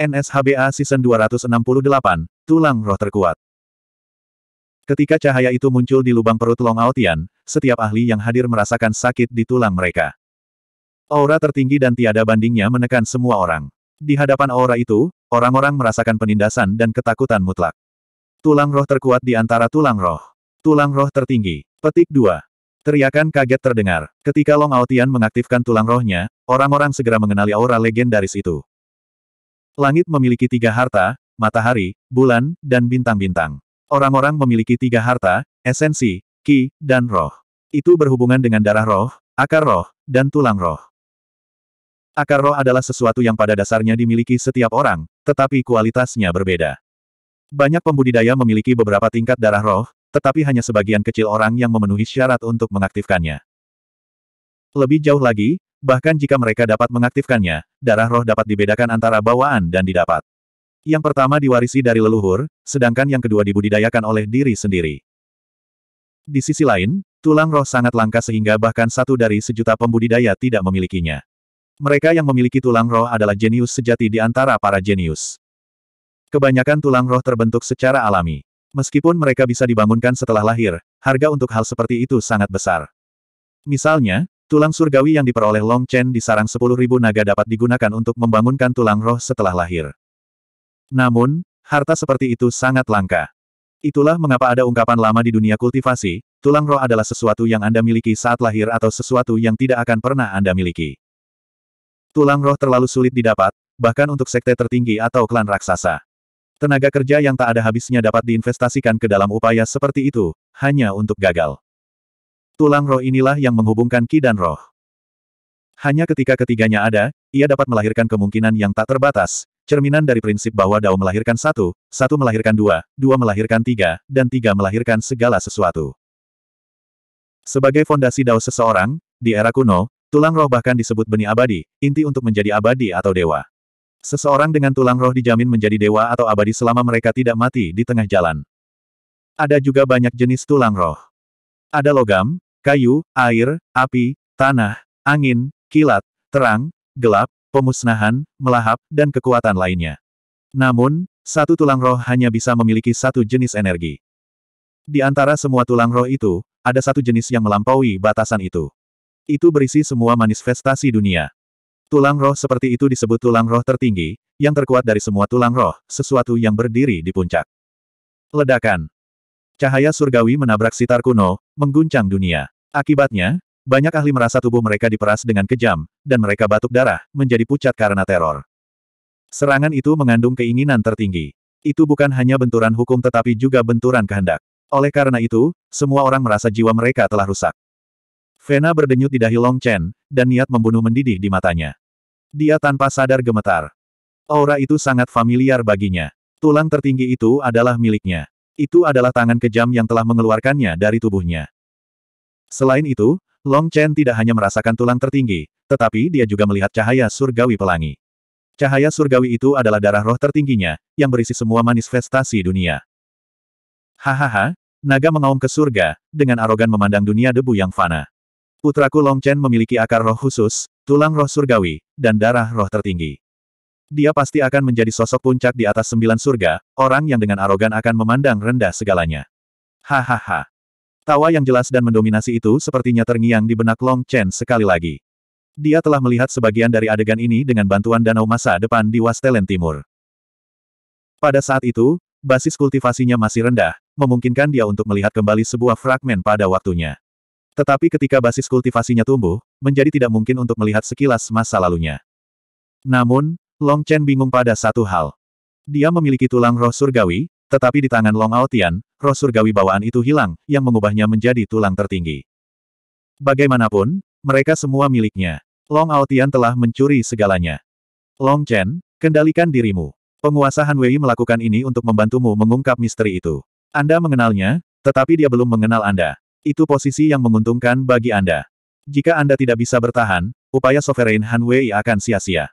NSHBA Season 268, Tulang Roh Terkuat. Ketika cahaya itu muncul di lubang perut Long Aotian, setiap ahli yang hadir merasakan sakit di tulang mereka. Aura tertinggi dan tiada bandingnya menekan semua orang. Di hadapan aura itu, orang-orang merasakan penindasan dan ketakutan mutlak. Tulang roh terkuat di antara tulang roh. Tulang roh tertinggi. Petik 2. Teriakan kaget terdengar. Ketika Long Aotian mengaktifkan tulang rohnya, orang-orang segera mengenali aura legendaris itu. Langit memiliki tiga harta, matahari, bulan, dan bintang-bintang. Orang-orang memiliki tiga harta, esensi, ki, dan roh. Itu berhubungan dengan darah roh, akar roh, dan tulang roh. Akar roh adalah sesuatu yang pada dasarnya dimiliki setiap orang, tetapi kualitasnya berbeda. Banyak pembudidaya memiliki beberapa tingkat darah roh, tetapi hanya sebagian kecil orang yang memenuhi syarat untuk mengaktifkannya. Lebih jauh lagi, bahkan jika mereka dapat mengaktifkannya, darah roh dapat dibedakan antara bawaan dan didapat. Yang pertama diwarisi dari leluhur, sedangkan yang kedua dibudidayakan oleh diri sendiri. Di sisi lain, tulang roh sangat langka sehingga bahkan satu dari sejuta pembudidaya tidak memilikinya. Mereka yang memiliki tulang roh adalah jenius sejati di antara para jenius. Kebanyakan tulang roh terbentuk secara alami. Meskipun mereka bisa dibangunkan setelah lahir, harga untuk hal seperti itu sangat besar. Misalnya, Tulang surgawi yang diperoleh Long Chen di sarang 10.000 naga dapat digunakan untuk membangunkan tulang roh setelah lahir. Namun, harta seperti itu sangat langka. Itulah mengapa ada ungkapan lama di dunia kultivasi, tulang roh adalah sesuatu yang Anda miliki saat lahir atau sesuatu yang tidak akan pernah Anda miliki. Tulang roh terlalu sulit didapat, bahkan untuk sekte tertinggi atau klan raksasa. Tenaga kerja yang tak ada habisnya dapat diinvestasikan ke dalam upaya seperti itu, hanya untuk gagal. Tulang roh inilah yang menghubungkan ki dan roh. Hanya ketika ketiganya ada, ia dapat melahirkan kemungkinan yang tak terbatas, cerminan dari prinsip bahwa Dao melahirkan satu, satu melahirkan dua, dua melahirkan tiga, dan tiga melahirkan segala sesuatu. Sebagai fondasi Dao seseorang, di era kuno, tulang roh bahkan disebut benih abadi, inti untuk menjadi abadi atau dewa. Seseorang dengan tulang roh dijamin menjadi dewa atau abadi selama mereka tidak mati di tengah jalan. Ada juga banyak jenis tulang roh. Ada logam, kayu, air, api, tanah, angin, kilat, terang, gelap, pemusnahan, melahap, dan kekuatan lainnya. Namun, satu tulang roh hanya bisa memiliki satu jenis energi. Di antara semua tulang roh itu, ada satu jenis yang melampaui batasan itu. Itu berisi semua manifestasi dunia. Tulang roh seperti itu disebut tulang roh tertinggi, yang terkuat dari semua tulang roh, sesuatu yang berdiri di puncak. Ledakan Cahaya surgawi menabrak sitar kuno, mengguncang dunia. Akibatnya, banyak ahli merasa tubuh mereka diperas dengan kejam, dan mereka batuk darah, menjadi pucat karena teror. Serangan itu mengandung keinginan tertinggi. Itu bukan hanya benturan hukum tetapi juga benturan kehendak. Oleh karena itu, semua orang merasa jiwa mereka telah rusak. Vena berdenyut di dahi Long Chen, dan niat membunuh mendidih di matanya. Dia tanpa sadar gemetar. Aura itu sangat familiar baginya. Tulang tertinggi itu adalah miliknya. Itu adalah tangan kejam yang telah mengeluarkannya dari tubuhnya. Selain itu, Long Chen tidak hanya merasakan tulang tertinggi, tetapi dia juga melihat cahaya surgawi pelangi. Cahaya surgawi itu adalah darah roh tertingginya, yang berisi semua manifestasi dunia. Hahaha, naga mengaum ke surga, dengan arogan memandang dunia debu yang fana. Putraku Long Chen memiliki akar roh khusus, tulang roh surgawi, dan darah roh tertinggi. Dia pasti akan menjadi sosok puncak di atas sembilan surga, orang yang dengan arogan akan memandang rendah segalanya. Hahaha. Tawa yang jelas dan mendominasi itu sepertinya terngiang di benak Long Chen sekali lagi. Dia telah melihat sebagian dari adegan ini dengan bantuan danau masa depan di Wastelen Timur. Pada saat itu, basis kultivasinya masih rendah, memungkinkan dia untuk melihat kembali sebuah fragmen pada waktunya. Tetapi ketika basis kultivasinya tumbuh, menjadi tidak mungkin untuk melihat sekilas masa lalunya. Namun, Long Chen bingung pada satu hal. Dia memiliki tulang roh surgawi, tetapi di tangan Long Aotian, roh surgawi bawaan itu hilang, yang mengubahnya menjadi tulang tertinggi. Bagaimanapun, mereka semua miliknya. Long Aotian telah mencuri segalanya. Long Chen, kendalikan dirimu. Penguasa Han Wei melakukan ini untuk membantumu mengungkap misteri itu. Anda mengenalnya, tetapi dia belum mengenal Anda. Itu posisi yang menguntungkan bagi Anda. Jika Anda tidak bisa bertahan, upaya Sovereign Han Wei akan sia-sia.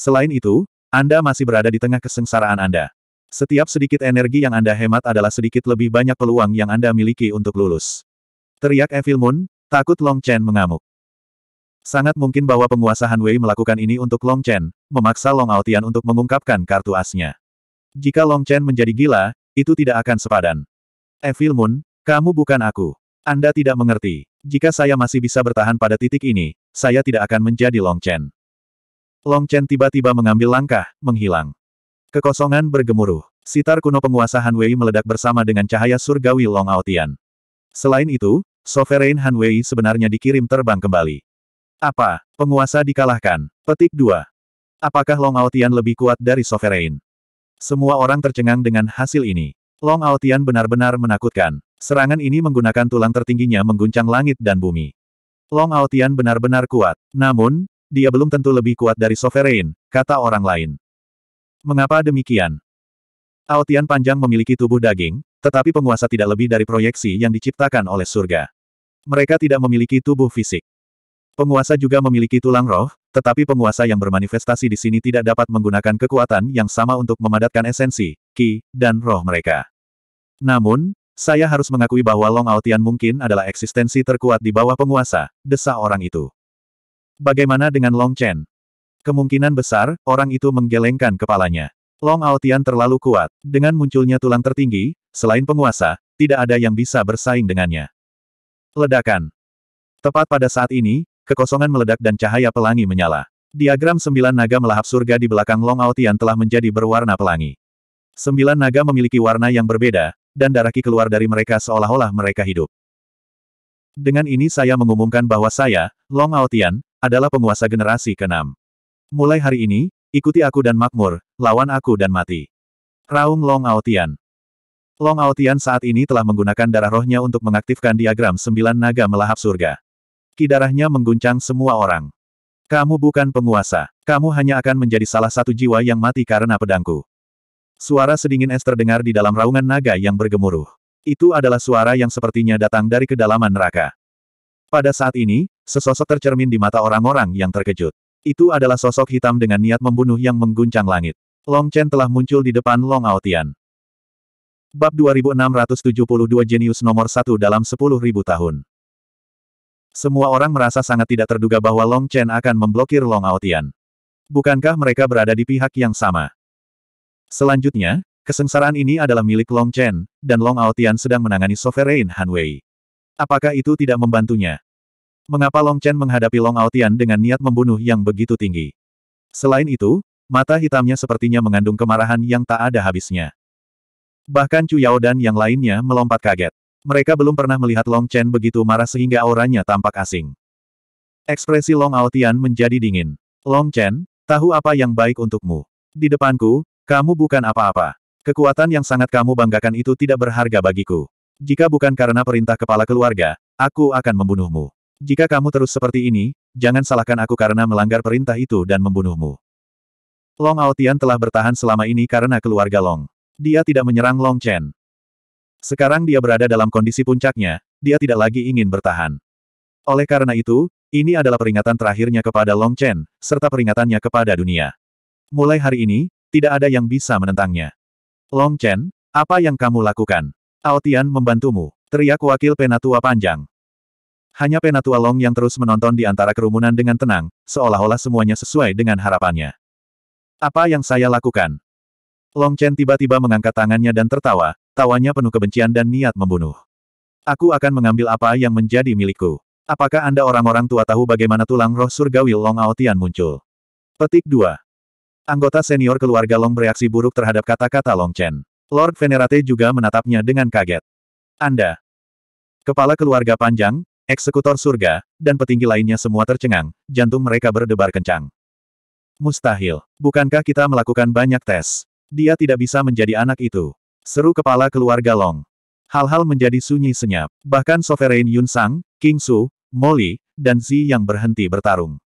Selain itu, Anda masih berada di tengah kesengsaraan Anda. Setiap sedikit energi yang Anda hemat adalah sedikit lebih banyak peluang yang Anda miliki untuk lulus. Teriak Evil Moon, takut Long Chen mengamuk. Sangat mungkin bahwa penguasa Wei melakukan ini untuk Long Chen, memaksa Long Aotian untuk mengungkapkan kartu asnya. Jika Long Chen menjadi gila, itu tidak akan sepadan. Evil Moon, kamu bukan aku. Anda tidak mengerti. Jika saya masih bisa bertahan pada titik ini, saya tidak akan menjadi Long Chen. Long Chen tiba-tiba mengambil langkah, menghilang. Kekosongan bergemuruh. Sitar kuno penguasa Han Wei meledak bersama dengan cahaya surgawi Long Aotian. Selain itu, Sovereign Han Wei sebenarnya dikirim terbang kembali. Apa? Penguasa dikalahkan. Petik 2. Apakah Long Aotian lebih kuat dari Sovereign? Semua orang tercengang dengan hasil ini. Long Aotian benar-benar menakutkan. Serangan ini menggunakan tulang tertingginya mengguncang langit dan bumi. Long Aotian benar-benar kuat. Namun, dia belum tentu lebih kuat dari Sovereign, kata orang lain. Mengapa demikian? Aotian panjang memiliki tubuh daging, tetapi penguasa tidak lebih dari proyeksi yang diciptakan oleh surga. Mereka tidak memiliki tubuh fisik. Penguasa juga memiliki tulang roh, tetapi penguasa yang bermanifestasi di sini tidak dapat menggunakan kekuatan yang sama untuk memadatkan esensi, ki, dan roh mereka. Namun, saya harus mengakui bahwa Long Aotian mungkin adalah eksistensi terkuat di bawah penguasa, desa orang itu. Bagaimana dengan Long Chen? Kemungkinan besar, orang itu menggelengkan kepalanya. Long Aotian terlalu kuat. Dengan munculnya tulang tertinggi, selain penguasa, tidak ada yang bisa bersaing dengannya. Ledakan. Tepat pada saat ini, kekosongan meledak dan cahaya pelangi menyala. Diagram sembilan naga melahap surga di belakang Long Aotian telah menjadi berwarna pelangi. Sembilan naga memiliki warna yang berbeda, dan darah ki keluar dari mereka seolah-olah mereka hidup. Dengan ini saya mengumumkan bahwa saya, Long Aotian, adalah penguasa generasi ke-6. Mulai hari ini, ikuti aku dan makmur, lawan aku dan mati. Raung Long Aotian Long Aotian saat ini telah menggunakan darah rohnya untuk mengaktifkan diagram sembilan naga melahap surga. Kidarahnya mengguncang semua orang. Kamu bukan penguasa. Kamu hanya akan menjadi salah satu jiwa yang mati karena pedangku. Suara sedingin es terdengar di dalam raungan naga yang bergemuruh. Itu adalah suara yang sepertinya datang dari kedalaman neraka. Pada saat ini, Sesosok tercermin di mata orang-orang yang terkejut. Itu adalah sosok hitam dengan niat membunuh yang mengguncang langit. Long Chen telah muncul di depan Long Aotian. Bab 2672 Jenius nomor 1 dalam 10.000 tahun. Semua orang merasa sangat tidak terduga bahwa Long Chen akan memblokir Long Aotian. Bukankah mereka berada di pihak yang sama? Selanjutnya, kesengsaraan ini adalah milik Long Chen, dan Long Aotian sedang menangani Sovereign Han Wei. Apakah itu tidak membantunya? mengapa Long Chen menghadapi Long Aotian dengan niat membunuh yang begitu tinggi. Selain itu, mata hitamnya sepertinya mengandung kemarahan yang tak ada habisnya. Bahkan Chu Yao dan yang lainnya melompat kaget. Mereka belum pernah melihat Long Chen begitu marah sehingga auranya tampak asing. Ekspresi Long Aotian menjadi dingin. Long Chen, tahu apa yang baik untukmu. Di depanku, kamu bukan apa-apa. Kekuatan yang sangat kamu banggakan itu tidak berharga bagiku. Jika bukan karena perintah kepala keluarga, aku akan membunuhmu. Jika kamu terus seperti ini, jangan salahkan aku karena melanggar perintah itu dan membunuhmu. Long Aotian telah bertahan selama ini karena keluarga Long. Dia tidak menyerang Long Chen. Sekarang dia berada dalam kondisi puncaknya, dia tidak lagi ingin bertahan. Oleh karena itu, ini adalah peringatan terakhirnya kepada Long Chen, serta peringatannya kepada dunia. Mulai hari ini, tidak ada yang bisa menentangnya. Long Chen, apa yang kamu lakukan? Aotian membantumu, teriak wakil penatua panjang. Hanya Penatua Long yang terus menonton di antara kerumunan dengan tenang, seolah-olah semuanya sesuai dengan harapannya. Apa yang saya lakukan? Long Chen tiba-tiba mengangkat tangannya dan tertawa, tawanya penuh kebencian dan niat membunuh. Aku akan mengambil apa yang menjadi milikku. Apakah Anda orang-orang tua tahu bagaimana tulang roh surgawi Long Aotian muncul? Petik 2. Anggota senior keluarga Long bereaksi buruk terhadap kata-kata Long Chen. Lord Venerate juga menatapnya dengan kaget. Anda, Kepala keluarga panjang, eksekutor surga, dan petinggi lainnya semua tercengang, jantung mereka berdebar kencang. Mustahil. Bukankah kita melakukan banyak tes? Dia tidak bisa menjadi anak itu. Seru kepala keluarga Long. Hal-hal menjadi sunyi senyap. Bahkan Sovereign Yun Sang, King Su, Molly, dan Zi yang berhenti bertarung.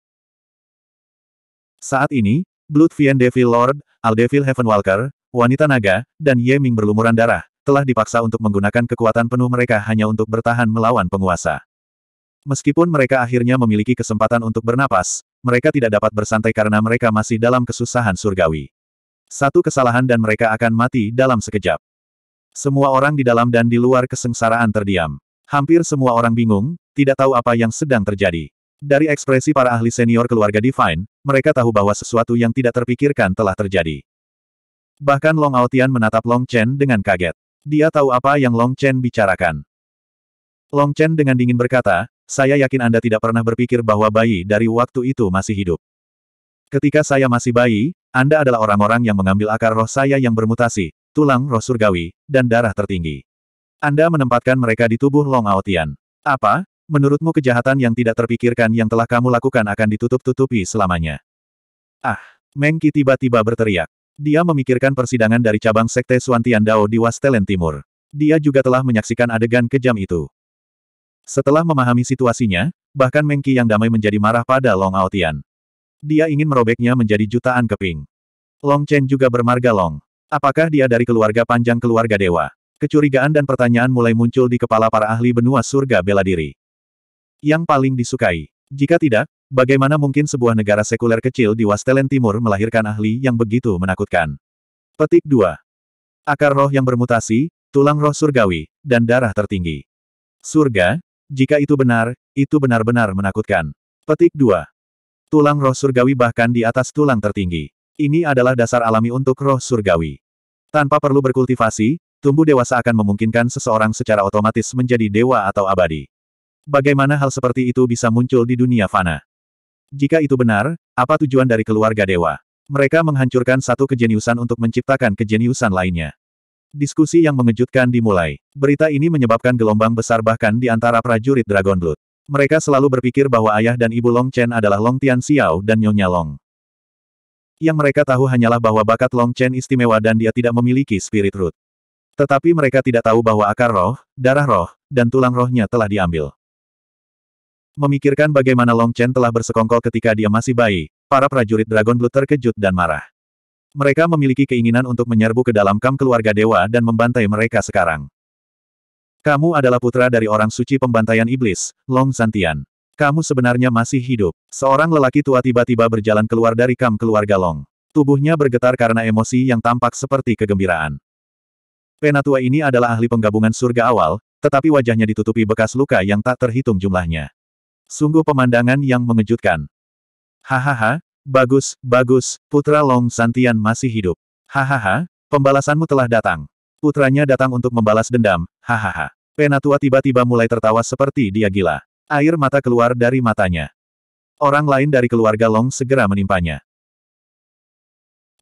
Saat ini, Blood Fiend Devil Lord, Al Heavenwalker, Wanita Naga, dan Ye Ming berlumuran darah, telah dipaksa untuk menggunakan kekuatan penuh mereka hanya untuk bertahan melawan penguasa. Meskipun mereka akhirnya memiliki kesempatan untuk bernapas, mereka tidak dapat bersantai karena mereka masih dalam kesusahan surgawi. Satu kesalahan dan mereka akan mati dalam sekejap. Semua orang di dalam dan di luar kesengsaraan terdiam. Hampir semua orang bingung, tidak tahu apa yang sedang terjadi. Dari ekspresi para ahli senior keluarga Divine, mereka tahu bahwa sesuatu yang tidak terpikirkan telah terjadi. Bahkan Long Aotian menatap Long Chen dengan kaget. Dia tahu apa yang Long Chen bicarakan. Long Chen dengan dingin berkata, saya yakin Anda tidak pernah berpikir bahwa bayi dari waktu itu masih hidup. Ketika saya masih bayi, Anda adalah orang-orang yang mengambil akar roh saya yang bermutasi, tulang roh surgawi, dan darah tertinggi. Anda menempatkan mereka di tubuh Long Aotian. Apa? Menurutmu kejahatan yang tidak terpikirkan yang telah kamu lakukan akan ditutup-tutupi selamanya? Ah! Mengki tiba-tiba berteriak. Dia memikirkan persidangan dari cabang Sekte Suantian Dao di Wastelen Timur. Dia juga telah menyaksikan adegan kejam itu. Setelah memahami situasinya, bahkan Mengki yang damai menjadi marah pada Long Aotian. Dia ingin merobeknya menjadi jutaan keping. Long Chen juga bermarga Long. Apakah dia dari keluarga panjang keluarga dewa? Kecurigaan dan pertanyaan mulai muncul di kepala para ahli benua surga bela diri. Yang paling disukai. Jika tidak, bagaimana mungkin sebuah negara sekuler kecil di Wastelen Timur melahirkan ahli yang begitu menakutkan? Petik 2. Akar roh yang bermutasi, tulang roh surgawi, dan darah tertinggi. Surga, jika itu benar, itu benar-benar menakutkan. Petik 2. Tulang roh surgawi bahkan di atas tulang tertinggi. Ini adalah dasar alami untuk roh surgawi. Tanpa perlu berkultivasi, tumbuh dewasa akan memungkinkan seseorang secara otomatis menjadi dewa atau abadi. Bagaimana hal seperti itu bisa muncul di dunia fana? Jika itu benar, apa tujuan dari keluarga dewa? Mereka menghancurkan satu kejeniusan untuk menciptakan kejeniusan lainnya. Diskusi yang mengejutkan dimulai. Berita ini menyebabkan gelombang besar bahkan di antara prajurit Dragon Blood. Mereka selalu berpikir bahwa ayah dan ibu Long Chen adalah Long Tian Xiao dan Nyonya Long. Yang mereka tahu hanyalah bahwa bakat Long Chen istimewa dan dia tidak memiliki spirit root. Tetapi mereka tidak tahu bahwa akar roh, darah roh, dan tulang rohnya telah diambil. Memikirkan bagaimana Long Chen telah bersekongkol ketika dia masih bayi, para prajurit Dragon Blood terkejut dan marah. Mereka memiliki keinginan untuk menyerbu ke dalam kam keluarga dewa dan membantai mereka sekarang. Kamu adalah putra dari orang suci pembantaian iblis, Long Santian. Kamu sebenarnya masih hidup. Seorang lelaki tua tiba-tiba berjalan keluar dari kam keluarga Long. Tubuhnya bergetar karena emosi yang tampak seperti kegembiraan. Penatua ini adalah ahli penggabungan surga awal, tetapi wajahnya ditutupi bekas luka yang tak terhitung jumlahnya. Sungguh pemandangan yang mengejutkan. Hahaha, Bagus, bagus, putra Long Santian masih hidup. Hahaha, pembalasanmu telah datang. Putranya datang untuk membalas dendam, hahaha. Penatua tiba-tiba mulai tertawa seperti dia gila. Air mata keluar dari matanya. Orang lain dari keluarga Long segera menimpanya.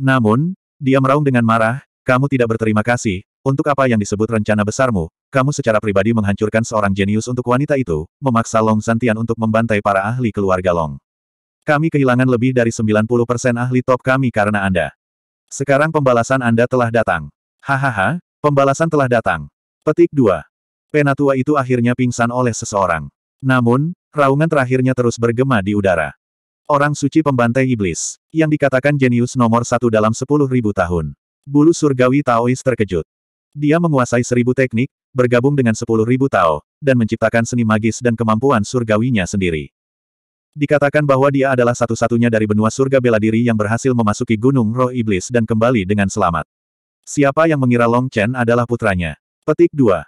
Namun, dia meraung dengan marah, kamu tidak berterima kasih, untuk apa yang disebut rencana besarmu, kamu secara pribadi menghancurkan seorang jenius untuk wanita itu, memaksa Long Santian untuk membantai para ahli keluarga Long. Kami kehilangan lebih dari 90% ahli top kami karena Anda. Sekarang pembalasan Anda telah datang. Hahaha, pembalasan telah datang. Petik 2. Penatua itu akhirnya pingsan oleh seseorang. Namun, raungan terakhirnya terus bergema di udara. Orang suci pembantai iblis, yang dikatakan jenius nomor satu dalam sepuluh ribu tahun. Bulu surgawi Taois terkejut. Dia menguasai seribu teknik, bergabung dengan sepuluh ribu Tao, dan menciptakan seni magis dan kemampuan surgawinya sendiri. Dikatakan bahwa dia adalah satu-satunya dari benua surga bela diri yang berhasil memasuki gunung roh iblis dan kembali dengan selamat. Siapa yang mengira Long Chen adalah putranya? Petik 2.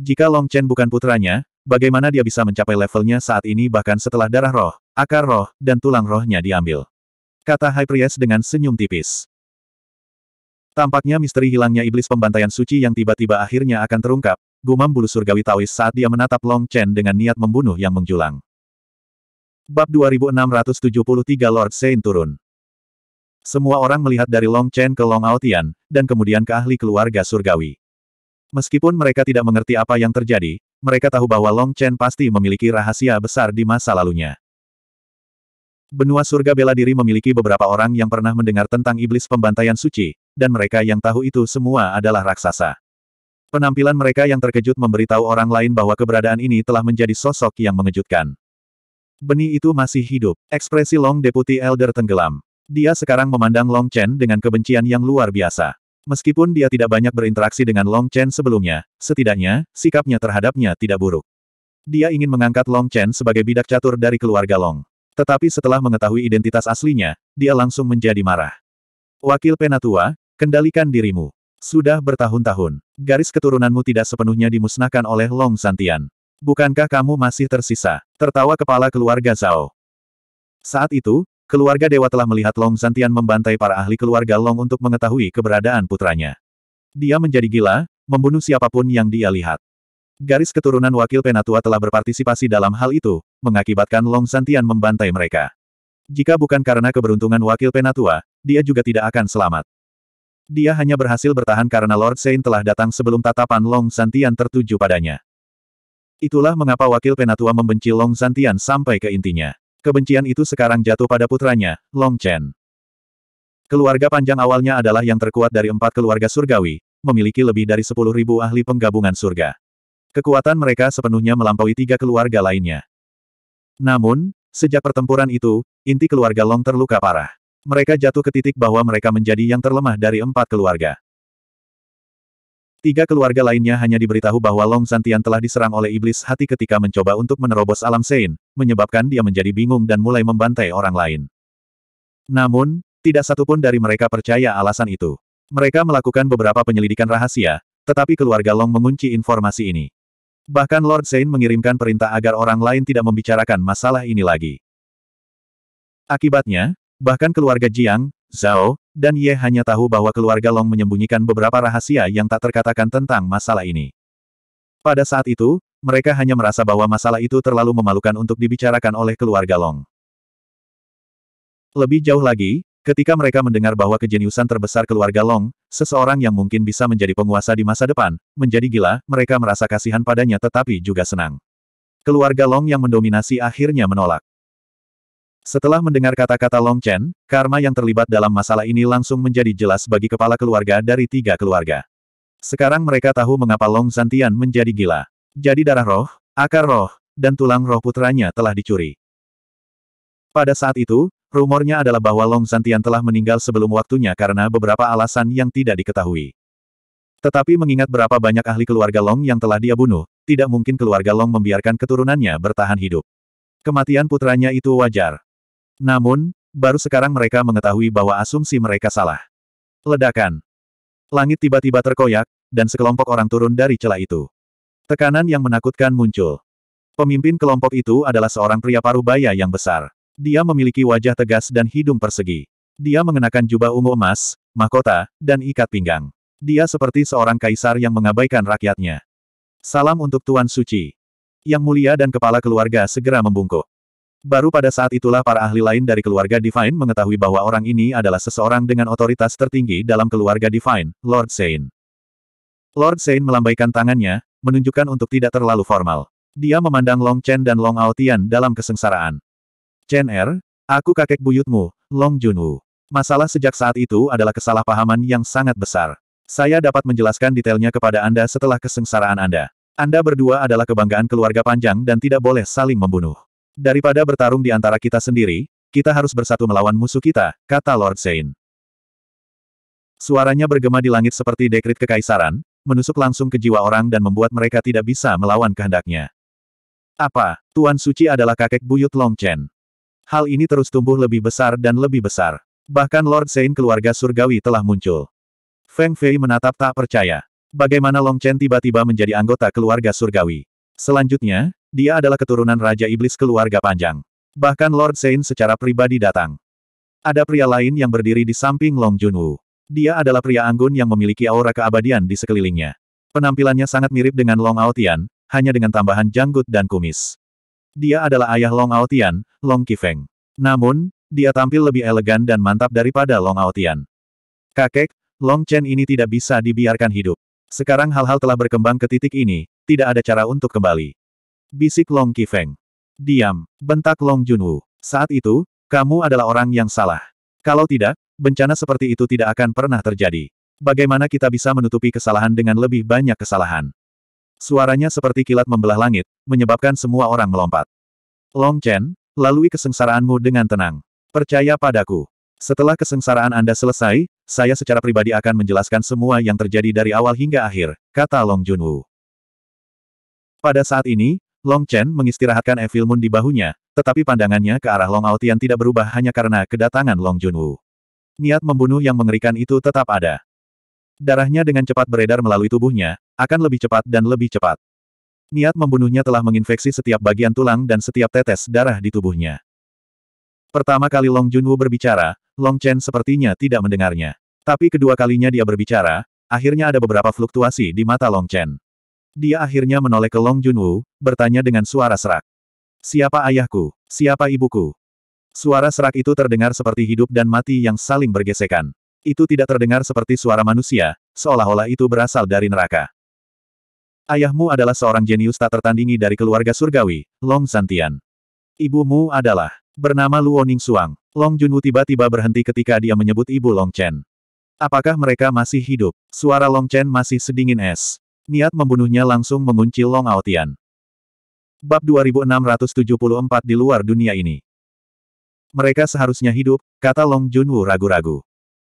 Jika Long Chen bukan putranya, bagaimana dia bisa mencapai levelnya saat ini bahkan setelah darah roh, akar roh, dan tulang rohnya diambil? Kata High Priest dengan senyum tipis. Tampaknya misteri hilangnya iblis pembantaian suci yang tiba-tiba akhirnya akan terungkap, gumam bulu surgawi Taois saat dia menatap Long Chen dengan niat membunuh yang menjulang. Bab 2673 Lord Sein turun. Semua orang melihat dari Long Chen ke Long Aotian, dan kemudian ke ahli keluarga surgawi. Meskipun mereka tidak mengerti apa yang terjadi, mereka tahu bahwa Long Chen pasti memiliki rahasia besar di masa lalunya. Benua surga bela diri memiliki beberapa orang yang pernah mendengar tentang iblis pembantaian suci, dan mereka yang tahu itu semua adalah raksasa. Penampilan mereka yang terkejut memberitahu orang lain bahwa keberadaan ini telah menjadi sosok yang mengejutkan. Benih itu masih hidup. Ekspresi Long Deputy Elder tenggelam. Dia sekarang memandang Long Chen dengan kebencian yang luar biasa. Meskipun dia tidak banyak berinteraksi dengan Long Chen sebelumnya, setidaknya, sikapnya terhadapnya tidak buruk. Dia ingin mengangkat Long Chen sebagai bidak catur dari keluarga Long. Tetapi setelah mengetahui identitas aslinya, dia langsung menjadi marah. Wakil Penatua, kendalikan dirimu. Sudah bertahun-tahun, garis keturunanmu tidak sepenuhnya dimusnahkan oleh Long Santian. Bukankah kamu masih tersisa? Tertawa kepala keluarga Zhao. Saat itu, keluarga dewa telah melihat Long Zantian membantai para ahli keluarga Long untuk mengetahui keberadaan putranya. Dia menjadi gila, membunuh siapapun yang dia lihat. Garis keturunan wakil Penatua telah berpartisipasi dalam hal itu, mengakibatkan Long Zantian membantai mereka. Jika bukan karena keberuntungan wakil Penatua, dia juga tidak akan selamat. Dia hanya berhasil bertahan karena Lord Saint telah datang sebelum tatapan Long Zantian tertuju padanya. Itulah mengapa wakil penatua membenci Long Zantian sampai ke intinya. Kebencian itu sekarang jatuh pada putranya, Long Chen. Keluarga panjang awalnya adalah yang terkuat dari empat keluarga surgawi, memiliki lebih dari sepuluh ribu ahli penggabungan surga. Kekuatan mereka sepenuhnya melampaui tiga keluarga lainnya. Namun, sejak pertempuran itu, inti keluarga Long terluka parah. Mereka jatuh ke titik bahwa mereka menjadi yang terlemah dari empat keluarga. Tiga keluarga lainnya hanya diberitahu bahwa Long Santian telah diserang oleh iblis hati ketika mencoba untuk menerobos alam Sein, menyebabkan dia menjadi bingung dan mulai membantai orang lain. Namun, tidak satupun dari mereka percaya alasan itu. Mereka melakukan beberapa penyelidikan rahasia, tetapi keluarga Long mengunci informasi ini. Bahkan Lord Sein mengirimkan perintah agar orang lain tidak membicarakan masalah ini lagi. Akibatnya, bahkan keluarga Jiang, Zhao, dan Ye hanya tahu bahwa keluarga Long menyembunyikan beberapa rahasia yang tak terkatakan tentang masalah ini. Pada saat itu, mereka hanya merasa bahwa masalah itu terlalu memalukan untuk dibicarakan oleh keluarga Long. Lebih jauh lagi, ketika mereka mendengar bahwa kejeniusan terbesar keluarga Long, seseorang yang mungkin bisa menjadi penguasa di masa depan, menjadi gila, mereka merasa kasihan padanya tetapi juga senang. Keluarga Long yang mendominasi akhirnya menolak. Setelah mendengar kata-kata Long Chen, karma yang terlibat dalam masalah ini langsung menjadi jelas bagi kepala keluarga dari tiga keluarga. Sekarang mereka tahu mengapa Long Santian menjadi gila. Jadi darah roh, akar roh, dan tulang roh putranya telah dicuri. Pada saat itu, rumornya adalah bahwa Long Santian telah meninggal sebelum waktunya karena beberapa alasan yang tidak diketahui. Tetapi mengingat berapa banyak ahli keluarga Long yang telah dia bunuh, tidak mungkin keluarga Long membiarkan keturunannya bertahan hidup. Kematian putranya itu wajar. Namun, baru sekarang mereka mengetahui bahwa asumsi mereka salah. Ledakan. Langit tiba-tiba terkoyak, dan sekelompok orang turun dari celah itu. Tekanan yang menakutkan muncul. Pemimpin kelompok itu adalah seorang pria paruh baya yang besar. Dia memiliki wajah tegas dan hidung persegi. Dia mengenakan jubah ungu emas, mahkota, dan ikat pinggang. Dia seperti seorang kaisar yang mengabaikan rakyatnya. Salam untuk Tuan Suci. Yang mulia dan kepala keluarga segera membungkuk. Baru pada saat itulah para ahli lain dari keluarga Divine mengetahui bahwa orang ini adalah seseorang dengan otoritas tertinggi dalam keluarga Divine, Lord Sein. Lord Sein melambaikan tangannya, menunjukkan untuk tidak terlalu formal. Dia memandang Long Chen dan Long Aotian dalam kesengsaraan. Chen Er, aku kakek buyutmu, Long Junwu. Masalah sejak saat itu adalah kesalahpahaman yang sangat besar. Saya dapat menjelaskan detailnya kepada Anda setelah kesengsaraan Anda. Anda berdua adalah kebanggaan keluarga panjang dan tidak boleh saling membunuh. Daripada bertarung di antara kita sendiri, kita harus bersatu melawan musuh kita, kata Lord Zain. Suaranya bergema di langit seperti dekrit kekaisaran, menusuk langsung ke jiwa orang dan membuat mereka tidak bisa melawan kehendaknya. Apa, Tuan Suci adalah kakek buyut Long Chen. Hal ini terus tumbuh lebih besar dan lebih besar. Bahkan Lord Zain keluarga surgawi telah muncul. Feng Fei menatap tak percaya. Bagaimana Long Chen tiba-tiba menjadi anggota keluarga surgawi? Selanjutnya, dia adalah keturunan Raja Iblis keluarga panjang. Bahkan Lord Sein secara pribadi datang. Ada pria lain yang berdiri di samping Long Junwu. Dia adalah pria anggun yang memiliki aura keabadian di sekelilingnya. Penampilannya sangat mirip dengan Long Aotian, hanya dengan tambahan janggut dan kumis. Dia adalah ayah Long Aotian, Long Kifeng. Namun, dia tampil lebih elegan dan mantap daripada Long Aotian. Kakek, Long Chen ini tidak bisa dibiarkan hidup. Sekarang hal-hal telah berkembang ke titik ini, tidak ada cara untuk kembali. Bisik Long Kifeng. Diam, bentak Long Junwu. Saat itu, kamu adalah orang yang salah. Kalau tidak, bencana seperti itu tidak akan pernah terjadi. Bagaimana kita bisa menutupi kesalahan dengan lebih banyak kesalahan? Suaranya seperti kilat membelah langit, menyebabkan semua orang melompat. Long Chen, lalui kesengsaraanmu dengan tenang. Percaya padaku. Setelah kesengsaraan Anda selesai, saya secara pribadi akan menjelaskan semua yang terjadi dari awal hingga akhir, kata Long Junwu. Pada saat ini, Long Chen mengistirahatkan Evil Moon di bahunya, tetapi pandangannya ke arah Long Aotian tidak berubah hanya karena kedatangan Long Junwu. Niat membunuh yang mengerikan itu tetap ada. Darahnya dengan cepat beredar melalui tubuhnya, akan lebih cepat dan lebih cepat. Niat membunuhnya telah menginfeksi setiap bagian tulang dan setiap tetes darah di tubuhnya. Pertama kali Long Junwu berbicara, Long Chen sepertinya tidak mendengarnya. Tapi kedua kalinya dia berbicara, akhirnya ada beberapa fluktuasi di mata Long Chen. Dia akhirnya menoleh ke Long Junwu, bertanya dengan suara serak. Siapa ayahku? Siapa ibuku? Suara serak itu terdengar seperti hidup dan mati yang saling bergesekan. Itu tidak terdengar seperti suara manusia, seolah-olah itu berasal dari neraka. Ayahmu adalah seorang jenius tak tertandingi dari keluarga surgawi, Long Santian. Ibumu adalah, bernama Luo Suang. Long Junwu tiba-tiba berhenti ketika dia menyebut ibu Long Chen. Apakah mereka masih hidup? Suara Long Chen masih sedingin es. Niat membunuhnya langsung mengunci Long Aotian. Bab 2674 di luar dunia ini. Mereka seharusnya hidup, kata Long Junwu ragu-ragu.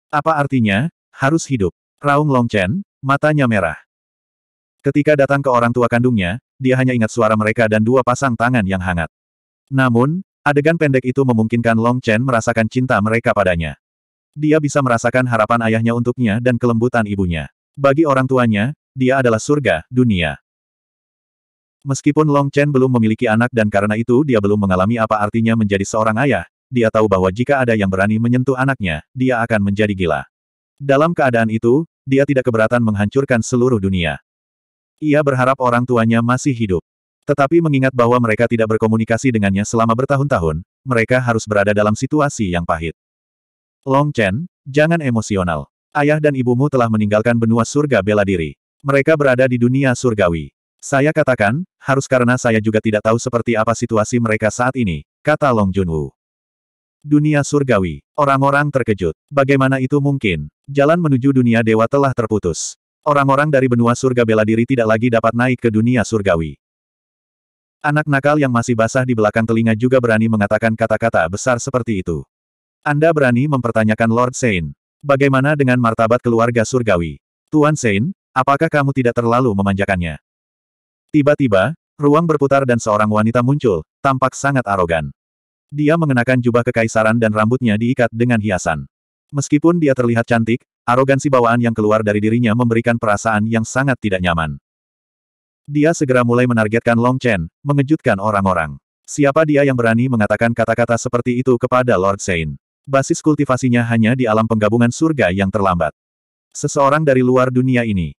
Apa artinya, harus hidup? Raung Long Chen, matanya merah. Ketika datang ke orang tua kandungnya, dia hanya ingat suara mereka dan dua pasang tangan yang hangat. Namun, adegan pendek itu memungkinkan Long Chen merasakan cinta mereka padanya. Dia bisa merasakan harapan ayahnya untuknya dan kelembutan ibunya. Bagi orang tuanya, dia adalah surga, dunia. Meskipun Long Chen belum memiliki anak dan karena itu dia belum mengalami apa artinya menjadi seorang ayah, dia tahu bahwa jika ada yang berani menyentuh anaknya, dia akan menjadi gila. Dalam keadaan itu, dia tidak keberatan menghancurkan seluruh dunia. Ia berharap orang tuanya masih hidup. Tetapi mengingat bahwa mereka tidak berkomunikasi dengannya selama bertahun-tahun, mereka harus berada dalam situasi yang pahit. Long Chen, jangan emosional. Ayah dan ibumu telah meninggalkan benua surga bela diri. Mereka berada di dunia surgawi. Saya katakan, harus karena saya juga tidak tahu seperti apa situasi mereka saat ini, kata Long Junwu. Dunia surgawi. Orang-orang terkejut. Bagaimana itu mungkin? Jalan menuju dunia dewa telah terputus. Orang-orang dari benua surga bela diri tidak lagi dapat naik ke dunia surgawi. Anak nakal yang masih basah di belakang telinga juga berani mengatakan kata-kata besar seperti itu. Anda berani mempertanyakan Lord Sein. Bagaimana dengan martabat keluarga surgawi? Tuan Sein, Apakah kamu tidak terlalu memanjakannya? Tiba-tiba, ruang berputar dan seorang wanita muncul, tampak sangat arogan. Dia mengenakan jubah kekaisaran dan rambutnya diikat dengan hiasan. Meskipun dia terlihat cantik, arogansi bawaan yang keluar dari dirinya memberikan perasaan yang sangat tidak nyaman. Dia segera mulai menargetkan Long Chen, mengejutkan orang-orang. Siapa dia yang berani mengatakan kata-kata seperti itu kepada Lord Sein? Basis kultivasinya hanya di alam penggabungan surga yang terlambat. Seseorang dari luar dunia ini.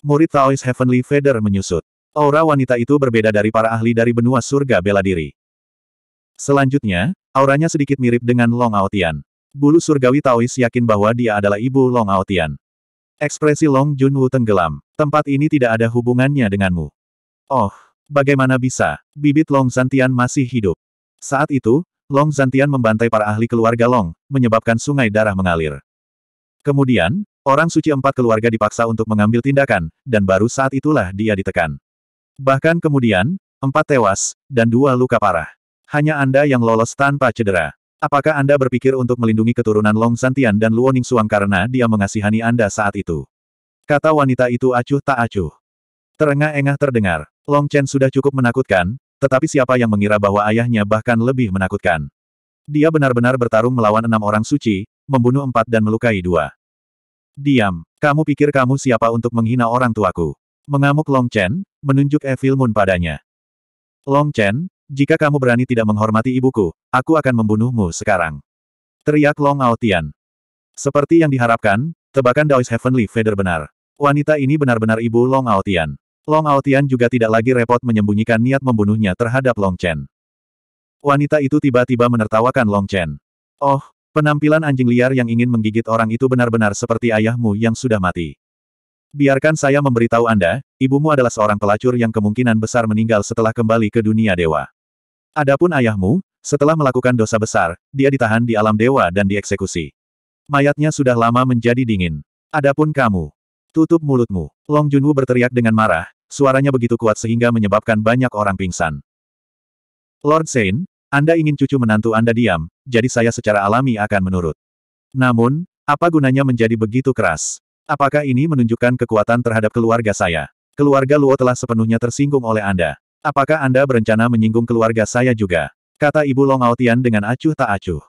Murid Taoist Heavenly Feather menyusut. Aura wanita itu berbeda dari para ahli dari benua surga bela diri. Selanjutnya, auranya sedikit mirip dengan Long Aotian. Bulu surgawi Taois yakin bahwa dia adalah ibu Long Aotian. Ekspresi Long Junwu tenggelam. Tempat ini tidak ada hubungannya denganmu. Oh, bagaimana bisa? Bibit Long Zantian masih hidup. Saat itu, Long Zantian membantai para ahli keluarga Long, menyebabkan sungai darah mengalir. Kemudian, Orang suci empat keluarga dipaksa untuk mengambil tindakan, dan baru saat itulah dia ditekan. Bahkan kemudian, empat tewas, dan dua luka parah. Hanya Anda yang lolos tanpa cedera. Apakah Anda berpikir untuk melindungi keturunan Long Santian dan Luoning Suang karena dia mengasihani Anda saat itu? Kata wanita itu acuh tak acuh. Terengah-engah terdengar. Long Chen sudah cukup menakutkan, tetapi siapa yang mengira bahwa ayahnya bahkan lebih menakutkan. Dia benar-benar bertarung melawan enam orang suci, membunuh empat dan melukai dua. Diam. Kamu pikir kamu siapa untuk menghina orang tuaku? Mengamuk Long Chen, menunjuk Evil Moon padanya. Long Chen, jika kamu berani tidak menghormati ibuku, aku akan membunuhmu sekarang. Teriak Long Aotian. Seperti yang diharapkan, tebakan Daois Heavenly Feather benar. Wanita ini benar-benar ibu Long Aotian. Long Aotian juga tidak lagi repot menyembunyikan niat membunuhnya terhadap Long Chen. Wanita itu tiba-tiba menertawakan Long Chen. Oh, Penampilan anjing liar yang ingin menggigit orang itu benar-benar seperti ayahmu yang sudah mati. Biarkan saya memberitahu Anda, ibumu adalah seorang pelacur yang kemungkinan besar meninggal setelah kembali ke dunia dewa. Adapun ayahmu, setelah melakukan dosa besar, dia ditahan di alam dewa dan dieksekusi. Mayatnya sudah lama menjadi dingin. Adapun kamu, tutup mulutmu. Long Junwu berteriak dengan marah, suaranya begitu kuat sehingga menyebabkan banyak orang pingsan. Lord Sein, anda ingin cucu menantu Anda diam, jadi saya secara alami akan menurut. Namun, apa gunanya menjadi begitu keras? Apakah ini menunjukkan kekuatan terhadap keluarga saya? Keluarga Luo telah sepenuhnya tersinggung oleh Anda. Apakah Anda berencana menyinggung keluarga saya juga? Kata Ibu Long Aotian dengan acuh tak acuh.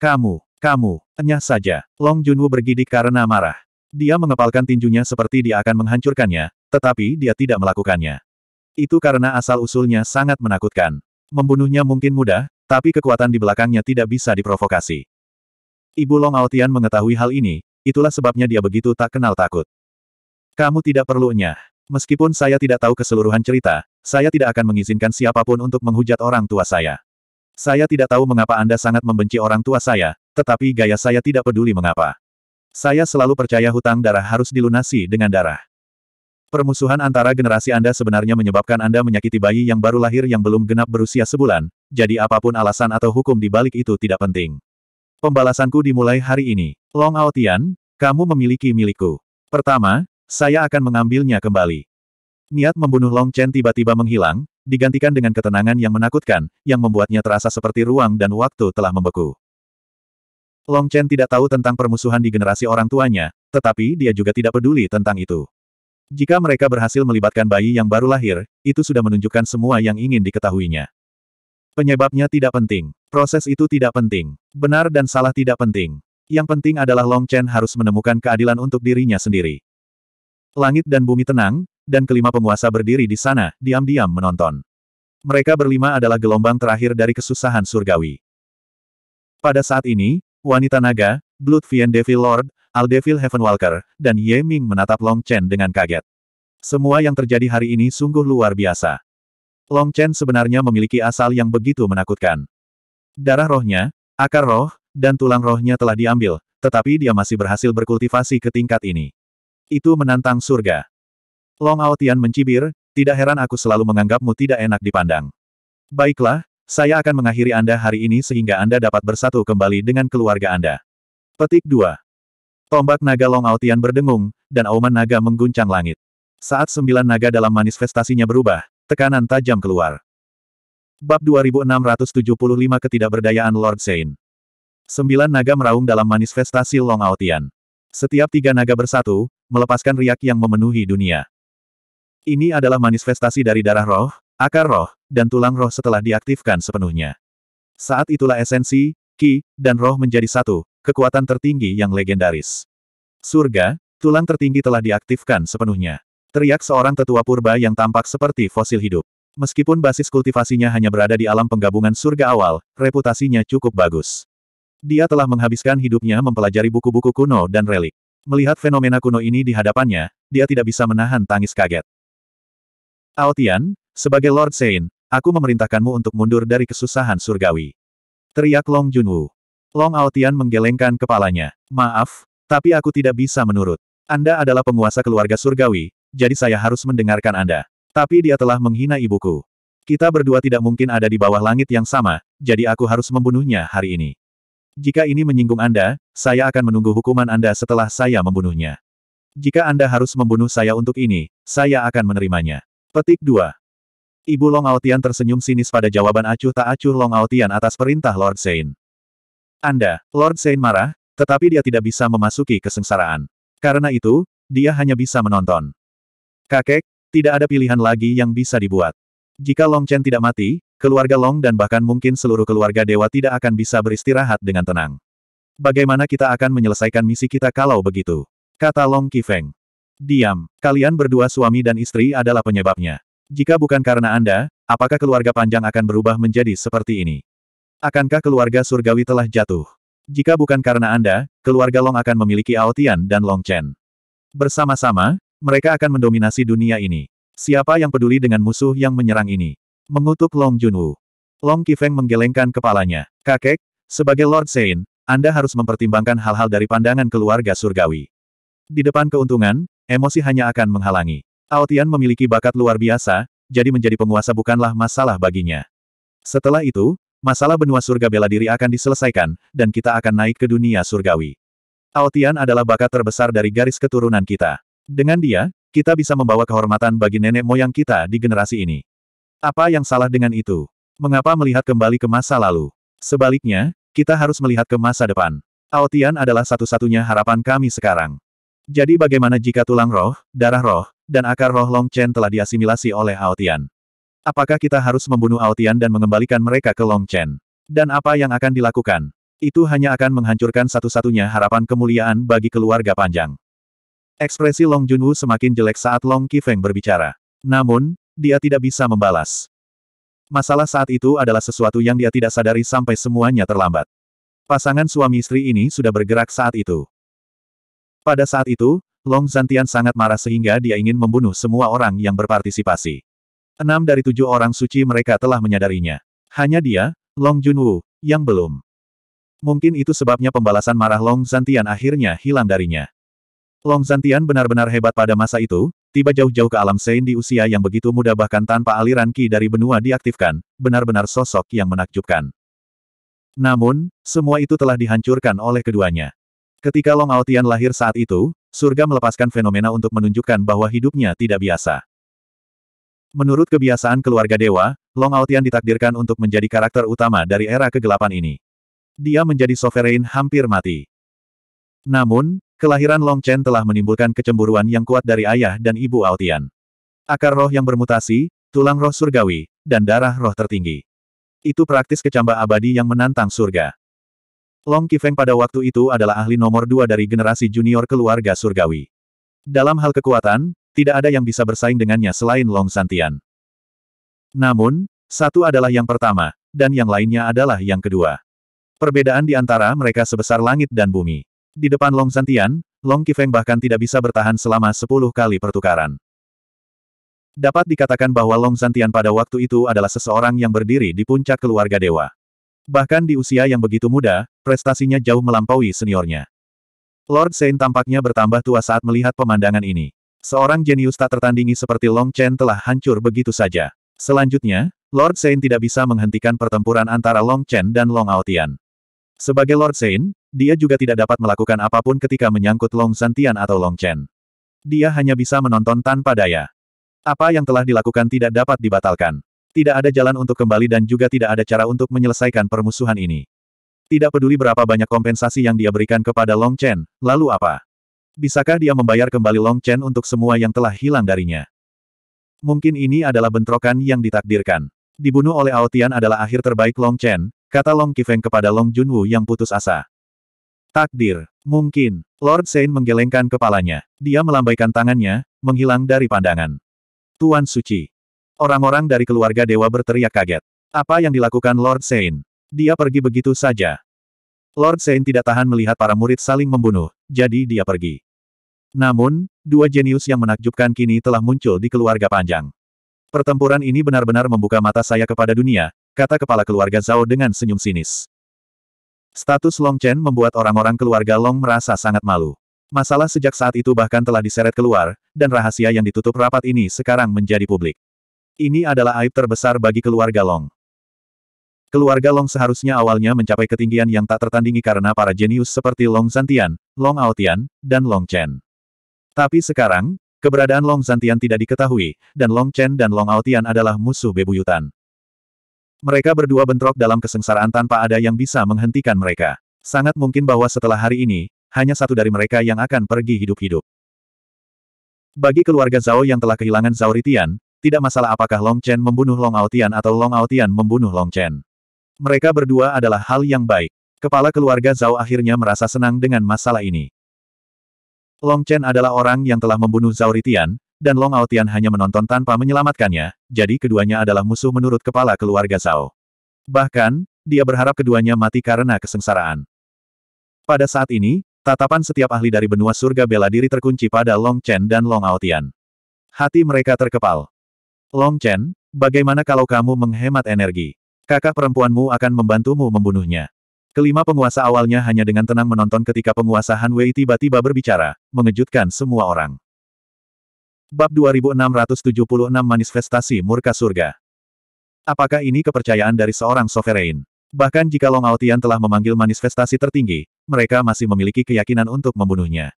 Kamu, kamu, enyah saja. Long Junwu bergidik karena marah. Dia mengepalkan tinjunya seperti dia akan menghancurkannya, tetapi dia tidak melakukannya. Itu karena asal-usulnya sangat menakutkan. Membunuhnya mungkin mudah, tapi kekuatan di belakangnya tidak bisa diprovokasi. Ibu Long Aotian mengetahui hal ini, itulah sebabnya dia begitu tak kenal takut. Kamu tidak perlu perlunya. Meskipun saya tidak tahu keseluruhan cerita, saya tidak akan mengizinkan siapapun untuk menghujat orang tua saya. Saya tidak tahu mengapa Anda sangat membenci orang tua saya, tetapi gaya saya tidak peduli mengapa. Saya selalu percaya hutang darah harus dilunasi dengan darah. Permusuhan antara generasi Anda sebenarnya menyebabkan Anda menyakiti bayi yang baru lahir yang belum genap berusia sebulan, jadi apapun alasan atau hukum di balik itu tidak penting. Pembalasanku dimulai hari ini. Long Aotian, kamu memiliki milikku. Pertama, saya akan mengambilnya kembali. Niat membunuh Long Chen tiba-tiba menghilang, digantikan dengan ketenangan yang menakutkan, yang membuatnya terasa seperti ruang dan waktu telah membeku. Long Chen tidak tahu tentang permusuhan di generasi orang tuanya, tetapi dia juga tidak peduli tentang itu. Jika mereka berhasil melibatkan bayi yang baru lahir, itu sudah menunjukkan semua yang ingin diketahuinya. Penyebabnya tidak penting. Proses itu tidak penting. Benar dan salah tidak penting. Yang penting adalah Long Chen harus menemukan keadilan untuk dirinya sendiri. Langit dan bumi tenang, dan kelima penguasa berdiri di sana, diam-diam menonton. Mereka berlima adalah gelombang terakhir dari kesusahan surgawi. Pada saat ini, Wanita Naga, Blood Bloodfiend Devil Lord, Aldevil Heavenwalker, dan Ye Ming menatap Long Chen dengan kaget. Semua yang terjadi hari ini sungguh luar biasa. Long Chen sebenarnya memiliki asal yang begitu menakutkan. Darah rohnya, akar roh, dan tulang rohnya telah diambil, tetapi dia masih berhasil berkultivasi ke tingkat ini. Itu menantang surga. Long Ao mencibir, tidak heran aku selalu menganggapmu tidak enak dipandang. Baiklah, saya akan mengakhiri Anda hari ini sehingga Anda dapat bersatu kembali dengan keluarga Anda. Petik 2. Tombak naga Long Aotian berdengung, dan auman naga mengguncang langit. Saat sembilan naga dalam manifestasinya berubah, tekanan tajam keluar. Bab 2675 Ketidakberdayaan Lord Sein. Sembilan naga meraung dalam manifestasi Long Aotian. Setiap tiga naga bersatu, melepaskan riak yang memenuhi dunia. Ini adalah manifestasi dari darah roh, akar roh, dan tulang roh setelah diaktifkan sepenuhnya. Saat itulah esensi, ki, dan roh menjadi satu, kekuatan tertinggi yang legendaris. Surga, tulang tertinggi telah diaktifkan sepenuhnya. Teriak seorang tetua purba yang tampak seperti fosil hidup. Meskipun basis kultivasinya hanya berada di alam penggabungan surga awal, reputasinya cukup bagus. Dia telah menghabiskan hidupnya mempelajari buku-buku kuno dan relik. Melihat fenomena kuno ini di hadapannya, dia tidak bisa menahan tangis kaget. Aotian, sebagai Lord Sein, Aku memerintahkanmu untuk mundur dari kesusahan surgawi. Teriak Long Junwu. Long Aotian menggelengkan kepalanya. Maaf, tapi aku tidak bisa menurut. Anda adalah penguasa keluarga surgawi, jadi saya harus mendengarkan Anda. Tapi dia telah menghina ibuku. Kita berdua tidak mungkin ada di bawah langit yang sama, jadi aku harus membunuhnya hari ini. Jika ini menyinggung Anda, saya akan menunggu hukuman Anda setelah saya membunuhnya. Jika Anda harus membunuh saya untuk ini, saya akan menerimanya. Petik 2. Ibu Long Aotian tersenyum sinis pada jawaban acuh tak acuh Long Aotian atas perintah Lord Sein. Anda, Lord Sein marah, tetapi dia tidak bisa memasuki kesengsaraan. Karena itu, dia hanya bisa menonton. Kakek, tidak ada pilihan lagi yang bisa dibuat. Jika Long Chen tidak mati, keluarga Long dan bahkan mungkin seluruh keluarga dewa tidak akan bisa beristirahat dengan tenang. Bagaimana kita akan menyelesaikan misi kita kalau begitu? Kata Long Kifeng. Diam, kalian berdua suami dan istri adalah penyebabnya. Jika bukan karena Anda, apakah keluarga panjang akan berubah menjadi seperti ini? Akankah keluarga surgawi telah jatuh? Jika bukan karena Anda, keluarga Long akan memiliki Aotian dan Long Chen. Bersama-sama, mereka akan mendominasi dunia ini. Siapa yang peduli dengan musuh yang menyerang ini? Mengutuk Long Junwu. Long Kifeng menggelengkan kepalanya. Kakek, sebagai Lord Sein, Anda harus mempertimbangkan hal-hal dari pandangan keluarga surgawi. Di depan keuntungan, emosi hanya akan menghalangi. Ao memiliki bakat luar biasa, jadi menjadi penguasa bukanlah masalah baginya. Setelah itu, masalah benua surga bela diri akan diselesaikan, dan kita akan naik ke dunia surgawi. Ao adalah bakat terbesar dari garis keturunan kita. Dengan dia, kita bisa membawa kehormatan bagi nenek moyang kita di generasi ini. Apa yang salah dengan itu? Mengapa melihat kembali ke masa lalu? Sebaliknya, kita harus melihat ke masa depan. Ao adalah satu-satunya harapan kami sekarang. Jadi bagaimana jika tulang roh, darah roh, dan akar roh Long Chen telah diasimilasi oleh Aotian? Apakah kita harus membunuh Aotian dan mengembalikan mereka ke Long Chen? Dan apa yang akan dilakukan? Itu hanya akan menghancurkan satu-satunya harapan kemuliaan bagi keluarga panjang. Ekspresi Long Junwu semakin jelek saat Long Kifeng berbicara. Namun, dia tidak bisa membalas. Masalah saat itu adalah sesuatu yang dia tidak sadari sampai semuanya terlambat. Pasangan suami istri ini sudah bergerak saat itu. Pada saat itu, Long Zantian sangat marah sehingga dia ingin membunuh semua orang yang berpartisipasi. Enam dari tujuh orang suci mereka telah menyadarinya. Hanya dia, Long Junwu, yang belum. Mungkin itu sebabnya pembalasan marah Long Zantian akhirnya hilang darinya. Long Zantian benar-benar hebat pada masa itu, tiba jauh-jauh ke alam Sein di usia yang begitu muda bahkan tanpa aliran Ki dari benua diaktifkan, benar-benar sosok yang menakjubkan. Namun, semua itu telah dihancurkan oleh keduanya. Ketika Long Aotian lahir saat itu, surga melepaskan fenomena untuk menunjukkan bahwa hidupnya tidak biasa. Menurut kebiasaan keluarga dewa, Long Aotian ditakdirkan untuk menjadi karakter utama dari era kegelapan ini. Dia menjadi sovereign hampir mati. Namun, kelahiran Long Chen telah menimbulkan kecemburuan yang kuat dari ayah dan ibu Aotian. Akar roh yang bermutasi, tulang roh surgawi, dan darah roh tertinggi. Itu praktis kecambah abadi yang menantang surga. Long Kifeng pada waktu itu adalah ahli nomor dua dari generasi junior keluarga surgawi. Dalam hal kekuatan, tidak ada yang bisa bersaing dengannya selain Long Santian. Namun, satu adalah yang pertama, dan yang lainnya adalah yang kedua. Perbedaan di antara mereka sebesar langit dan bumi. Di depan Long Santian, Long Kifeng bahkan tidak bisa bertahan selama sepuluh kali pertukaran. Dapat dikatakan bahwa Long Santian pada waktu itu adalah seseorang yang berdiri di puncak keluarga dewa. Bahkan di usia yang begitu muda, prestasinya jauh melampaui seniornya. Lord Saint tampaknya bertambah tua saat melihat pemandangan ini. Seorang jenius tak tertandingi seperti Long Chen telah hancur begitu saja. Selanjutnya, Lord Saint tidak bisa menghentikan pertempuran antara Long Chen dan Long Aotian. Sebagai Lord Saint, dia juga tidak dapat melakukan apapun ketika menyangkut Long Santian atau Long Chen. Dia hanya bisa menonton tanpa daya. Apa yang telah dilakukan tidak dapat dibatalkan. Tidak ada jalan untuk kembali dan juga tidak ada cara untuk menyelesaikan permusuhan ini. Tidak peduli berapa banyak kompensasi yang dia berikan kepada Long Chen, lalu apa? Bisakah dia membayar kembali Long Chen untuk semua yang telah hilang darinya? Mungkin ini adalah bentrokan yang ditakdirkan. Dibunuh oleh Aotian adalah akhir terbaik Long Chen, kata Long Kifeng kepada Long Junwu yang putus asa. Takdir. Mungkin. Lord Sein menggelengkan kepalanya. Dia melambaikan tangannya, menghilang dari pandangan. Tuan Suci. Orang-orang dari keluarga dewa berteriak kaget. Apa yang dilakukan Lord Sein? Dia pergi begitu saja. Lord Sein tidak tahan melihat para murid saling membunuh, jadi dia pergi. Namun, dua jenius yang menakjubkan kini telah muncul di keluarga panjang. Pertempuran ini benar-benar membuka mata saya kepada dunia, kata kepala keluarga Zhao dengan senyum sinis. Status Long Chen membuat orang-orang keluarga Long merasa sangat malu. Masalah sejak saat itu bahkan telah diseret keluar, dan rahasia yang ditutup rapat ini sekarang menjadi publik. Ini adalah aib terbesar bagi keluarga Long. Keluarga Long seharusnya awalnya mencapai ketinggian yang tak tertandingi karena para jenius seperti Long Zantian, Long Aotian, dan Long Chen. Tapi sekarang, keberadaan Long Zantian tidak diketahui, dan Long Chen dan Long Aotian adalah musuh bebuyutan. Mereka berdua bentrok dalam kesengsaraan tanpa ada yang bisa menghentikan mereka. Sangat mungkin bahwa setelah hari ini, hanya satu dari mereka yang akan pergi hidup-hidup. Bagi keluarga Zhao yang telah kehilangan Zhao Ritian, tidak masalah apakah Long Chen membunuh Long Aotian atau Long Aotian membunuh Long Chen. Mereka berdua adalah hal yang baik. Kepala keluarga Zhao akhirnya merasa senang dengan masalah ini. Long Chen adalah orang yang telah membunuh Zhao Ritian, dan Long Aotian hanya menonton tanpa menyelamatkannya, jadi keduanya adalah musuh menurut kepala keluarga Zhao. Bahkan, dia berharap keduanya mati karena kesengsaraan. Pada saat ini, tatapan setiap ahli dari benua surga bela diri terkunci pada Long Chen dan Long Aotian. Hati mereka terkepal. Long Chen, bagaimana kalau kamu menghemat energi? Kakak perempuanmu akan membantumu membunuhnya. Kelima penguasa awalnya hanya dengan tenang menonton ketika penguasa Han Wei tiba-tiba berbicara, mengejutkan semua orang. Bab 2676 Manifestasi Murka Surga Apakah ini kepercayaan dari seorang sovereign? Bahkan jika Long Aotian telah memanggil manifestasi tertinggi, mereka masih memiliki keyakinan untuk membunuhnya.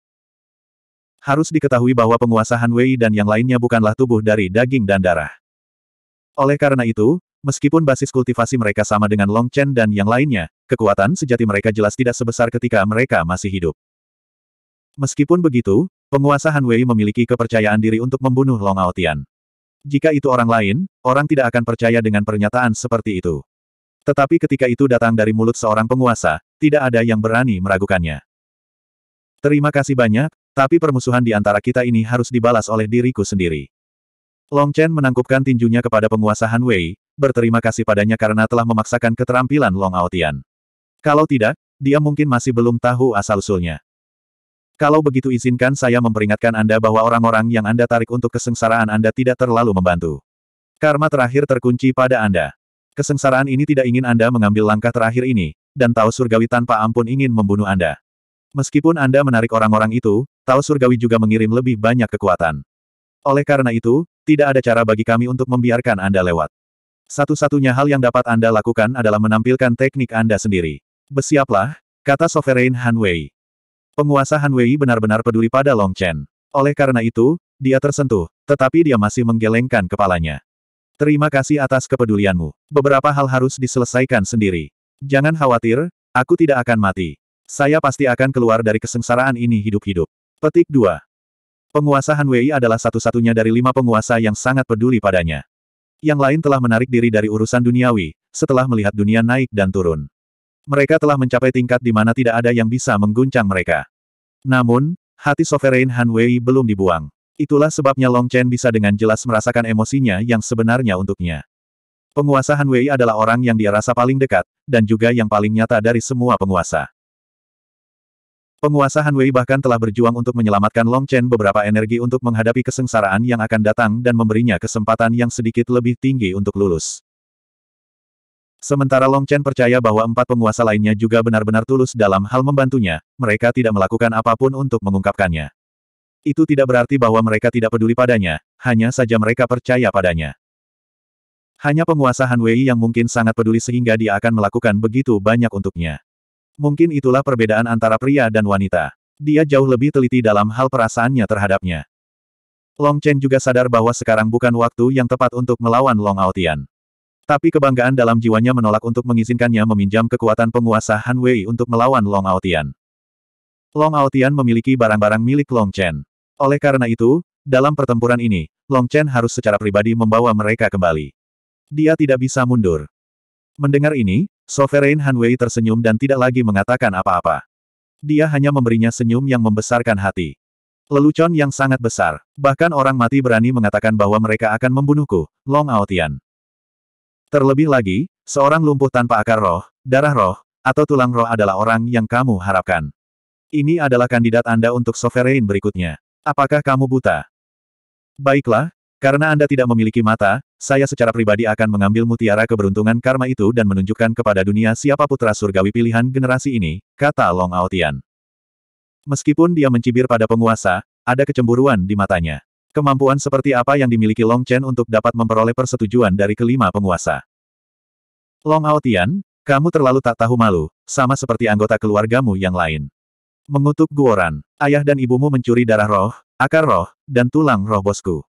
Harus diketahui bahwa penguasa Han Wei dan yang lainnya bukanlah tubuh dari daging dan darah. Oleh karena itu, meskipun basis kultivasi mereka sama dengan Long Chen dan yang lainnya, kekuatan sejati mereka jelas tidak sebesar ketika mereka masih hidup. Meskipun begitu, penguasa Han Wei memiliki kepercayaan diri untuk membunuh Long Aotian. Jika itu orang lain, orang tidak akan percaya dengan pernyataan seperti itu. Tetapi ketika itu datang dari mulut seorang penguasa, tidak ada yang berani meragukannya. Terima kasih banyak, tapi permusuhan di antara kita ini harus dibalas oleh diriku sendiri. Long Chen menangkupkan tinjunya kepada penguasa Han Wei, berterima kasih padanya karena telah memaksakan keterampilan Long Aotian. Kalau tidak, dia mungkin masih belum tahu asal-usulnya. Kalau begitu izinkan saya memperingatkan Anda bahwa orang-orang yang Anda tarik untuk kesengsaraan Anda tidak terlalu membantu. Karma terakhir terkunci pada Anda. Kesengsaraan ini tidak ingin Anda mengambil langkah terakhir ini, dan tahu surgawi tanpa ampun ingin membunuh Anda. Meskipun Anda menarik orang-orang itu, Tao Surgawi juga mengirim lebih banyak kekuatan. Oleh karena itu, tidak ada cara bagi kami untuk membiarkan Anda lewat. Satu-satunya hal yang dapat Anda lakukan adalah menampilkan teknik Anda sendiri. Besiaplah, kata Sovereign Han Wei. Penguasa Han Wei benar-benar peduli pada Long Chen. Oleh karena itu, dia tersentuh, tetapi dia masih menggelengkan kepalanya. Terima kasih atas kepedulianmu. Beberapa hal harus diselesaikan sendiri. Jangan khawatir, aku tidak akan mati. Saya pasti akan keluar dari kesengsaraan ini hidup-hidup. Petik 2. Penguasa Han Wei adalah satu-satunya dari lima penguasa yang sangat peduli padanya. Yang lain telah menarik diri dari urusan duniawi, setelah melihat dunia naik dan turun. Mereka telah mencapai tingkat di mana tidak ada yang bisa mengguncang mereka. Namun, hati sovereign Han Wei belum dibuang. Itulah sebabnya Long Chen bisa dengan jelas merasakan emosinya yang sebenarnya untuknya. Penguasa Han Wei adalah orang yang dia rasa paling dekat, dan juga yang paling nyata dari semua penguasa. Penguasa Wei bahkan telah berjuang untuk menyelamatkan Long Chen beberapa energi untuk menghadapi kesengsaraan yang akan datang dan memberinya kesempatan yang sedikit lebih tinggi untuk lulus. Sementara Long Chen percaya bahwa empat penguasa lainnya juga benar-benar tulus dalam hal membantunya, mereka tidak melakukan apapun untuk mengungkapkannya. Itu tidak berarti bahwa mereka tidak peduli padanya, hanya saja mereka percaya padanya. Hanya penguasa Wei yang mungkin sangat peduli sehingga dia akan melakukan begitu banyak untuknya. Mungkin itulah perbedaan antara pria dan wanita. Dia jauh lebih teliti dalam hal perasaannya terhadapnya. Long Chen juga sadar bahwa sekarang bukan waktu yang tepat untuk melawan Long Aotian. Tapi kebanggaan dalam jiwanya menolak untuk mengizinkannya meminjam kekuatan penguasa Han Wei untuk melawan Long Aotian. Long Aotian memiliki barang-barang milik Long Chen. Oleh karena itu, dalam pertempuran ini, Long Chen harus secara pribadi membawa mereka kembali. Dia tidak bisa mundur. Mendengar ini, Sovereign Han Wei tersenyum dan tidak lagi mengatakan apa-apa. Dia hanya memberinya senyum yang membesarkan hati. Lelucon yang sangat besar. Bahkan orang mati berani mengatakan bahwa mereka akan membunuhku, Long Aotian. Terlebih lagi, seorang lumpuh tanpa akar roh, darah roh, atau tulang roh adalah orang yang kamu harapkan. Ini adalah kandidat Anda untuk sovereign berikutnya. Apakah kamu buta? Baiklah, karena Anda tidak memiliki mata, saya secara pribadi akan mengambil mutiara keberuntungan karma itu dan menunjukkan kepada dunia siapa putra surgawi pilihan generasi ini, kata Long Aotian. Meskipun dia mencibir pada penguasa, ada kecemburuan di matanya. Kemampuan seperti apa yang dimiliki Long Chen untuk dapat memperoleh persetujuan dari kelima penguasa. Long Aotian, kamu terlalu tak tahu malu, sama seperti anggota keluargamu yang lain. Mengutuk Guoran, ayah dan ibumu mencuri darah roh, akar roh, dan tulang roh bosku.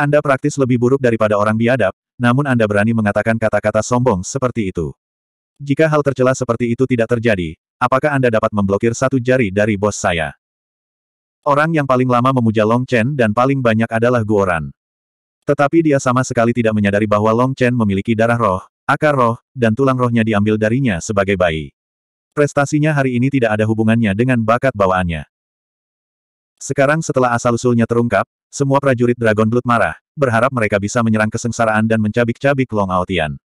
Anda praktis lebih buruk daripada orang biadab, namun Anda berani mengatakan kata-kata sombong seperti itu. Jika hal tercela seperti itu tidak terjadi, apakah Anda dapat memblokir satu jari dari bos saya? Orang yang paling lama memuja Long Chen dan paling banyak adalah Guoran. Tetapi dia sama sekali tidak menyadari bahwa Long Chen memiliki darah roh, akar roh, dan tulang rohnya diambil darinya sebagai bayi. Prestasinya hari ini tidak ada hubungannya dengan bakat bawaannya. Sekarang setelah asal-usulnya terungkap, semua prajurit Dragon Blood marah, berharap mereka bisa menyerang kesengsaraan dan mencabik-cabik Long Aotian.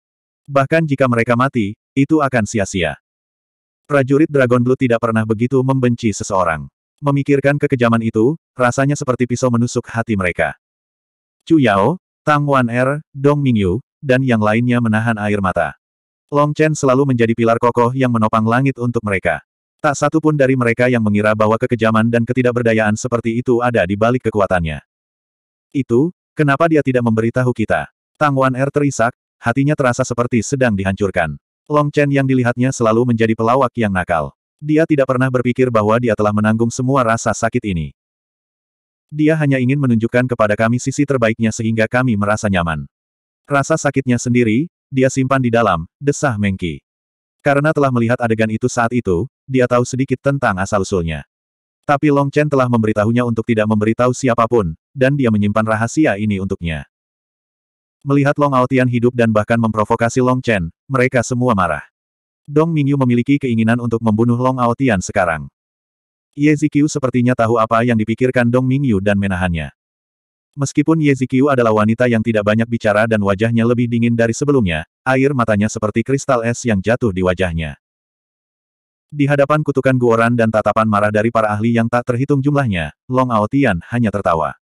Bahkan jika mereka mati, itu akan sia-sia. Prajurit Dragon Blood tidak pernah begitu membenci seseorang. Memikirkan kekejaman itu, rasanya seperti pisau menusuk hati mereka. Chu Yao, Tang Wan Er, Dong Mingyu, dan yang lainnya menahan air mata. Long Chen selalu menjadi pilar kokoh yang menopang langit untuk mereka. Tak satu pun dari mereka yang mengira bahwa kekejaman dan ketidakberdayaan seperti itu ada di balik kekuatannya. Itu, kenapa dia tidak memberitahu kita? Tang Wan Er terisak, hatinya terasa seperti sedang dihancurkan. Long Chen yang dilihatnya selalu menjadi pelawak yang nakal. Dia tidak pernah berpikir bahwa dia telah menanggung semua rasa sakit ini. Dia hanya ingin menunjukkan kepada kami sisi terbaiknya sehingga kami merasa nyaman. Rasa sakitnya sendiri, dia simpan di dalam, desah Mengki. Karena telah melihat adegan itu saat itu, dia tahu sedikit tentang asal-usulnya. Tapi Long Chen telah memberitahunya untuk tidak memberitahu siapapun, dan dia menyimpan rahasia ini untuknya. Melihat Long Aotian hidup dan bahkan memprovokasi Long Chen, mereka semua marah. Dong Mingyu memiliki keinginan untuk membunuh Long Aotian sekarang. Ye Zikyu sepertinya tahu apa yang dipikirkan Dong Mingyu dan menahannya. Meskipun Ye Zikyu adalah wanita yang tidak banyak bicara dan wajahnya lebih dingin dari sebelumnya, air matanya seperti kristal es yang jatuh di wajahnya. Di hadapan kutukan guoran dan tatapan marah dari para ahli yang tak terhitung jumlahnya, Long Aotian hanya tertawa.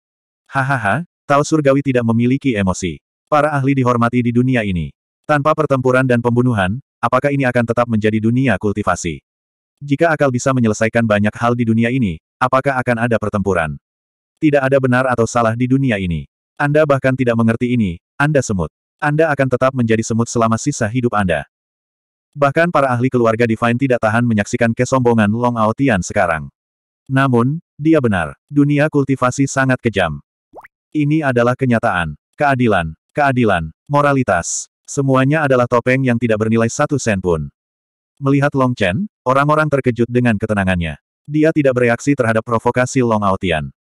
Hahaha, Tao Surgawi tidak memiliki emosi. Para ahli dihormati di dunia ini. Tanpa pertempuran dan pembunuhan, apakah ini akan tetap menjadi dunia kultivasi? Jika akal bisa menyelesaikan banyak hal di dunia ini, apakah akan ada pertempuran? Tidak ada benar atau salah di dunia ini. Anda bahkan tidak mengerti ini, Anda semut. Anda akan tetap menjadi semut selama sisa hidup Anda. Bahkan para ahli keluarga Divine tidak tahan menyaksikan kesombongan Long Aotian sekarang. Namun, dia benar. Dunia kultivasi sangat kejam. Ini adalah kenyataan. Keadilan, keadilan, moralitas. Semuanya adalah topeng yang tidak bernilai satu sen pun. Melihat Long Chen, orang-orang terkejut dengan ketenangannya. Dia tidak bereaksi terhadap provokasi Long Aotian.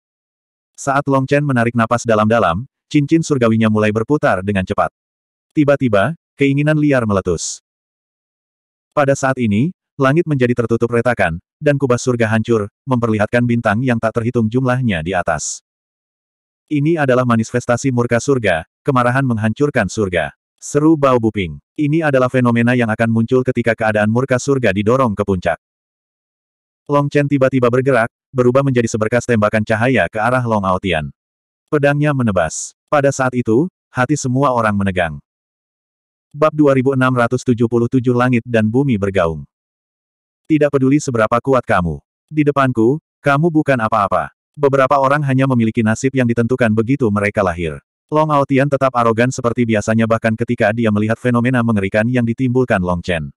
Saat Long Chen menarik napas dalam-dalam, cincin surgawinya mulai berputar dengan cepat. Tiba-tiba, keinginan liar meletus. Pada saat ini, langit menjadi tertutup retakan, dan kubah surga hancur, memperlihatkan bintang yang tak terhitung jumlahnya di atas. Ini adalah manifestasi murka surga, kemarahan menghancurkan surga. Seru bau Buping. Ini adalah fenomena yang akan muncul ketika keadaan murka surga didorong ke puncak. Long Chen tiba-tiba bergerak, berubah menjadi seberkas tembakan cahaya ke arah Long Aotian. Pedangnya menebas. Pada saat itu, hati semua orang menegang. Bab 2677 Langit dan Bumi Bergaung Tidak peduli seberapa kuat kamu. Di depanku, kamu bukan apa-apa. Beberapa orang hanya memiliki nasib yang ditentukan begitu mereka lahir. Long Aotian tetap arogan seperti biasanya bahkan ketika dia melihat fenomena mengerikan yang ditimbulkan Long Chen.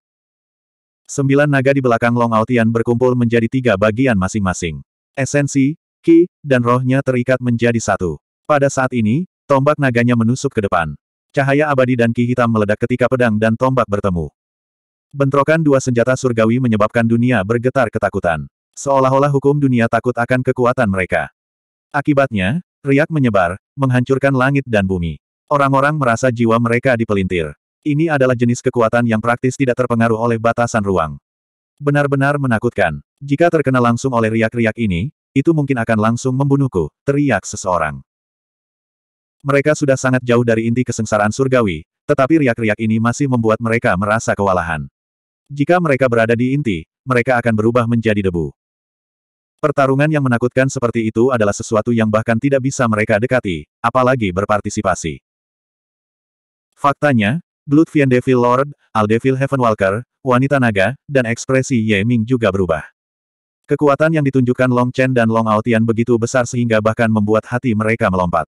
Sembilan naga di belakang Long Aotian berkumpul menjadi tiga bagian masing-masing. Esensi, Ki, dan rohnya terikat menjadi satu. Pada saat ini, tombak naganya menusuk ke depan. Cahaya abadi dan ki hitam meledak ketika pedang dan tombak bertemu. Bentrokan dua senjata surgawi menyebabkan dunia bergetar ketakutan. Seolah-olah hukum dunia takut akan kekuatan mereka. Akibatnya, riak menyebar, menghancurkan langit dan bumi. Orang-orang merasa jiwa mereka dipelintir. Ini adalah jenis kekuatan yang praktis tidak terpengaruh oleh batasan ruang. Benar-benar menakutkan. Jika terkena langsung oleh riak-riak ini, itu mungkin akan langsung membunuhku, teriak seseorang. Mereka sudah sangat jauh dari inti kesengsaraan surgawi, tetapi riak-riak ini masih membuat mereka merasa kewalahan. Jika mereka berada di inti, mereka akan berubah menjadi debu. Pertarungan yang menakutkan seperti itu adalah sesuatu yang bahkan tidak bisa mereka dekati, apalagi berpartisipasi. Faktanya, Blood Vian Devil Lord, Al Devil Heavenwalker, Wanita Naga, dan ekspresi Ye Ming juga berubah. Kekuatan yang ditunjukkan Long Chen dan Long Aotian begitu besar sehingga bahkan membuat hati mereka melompat.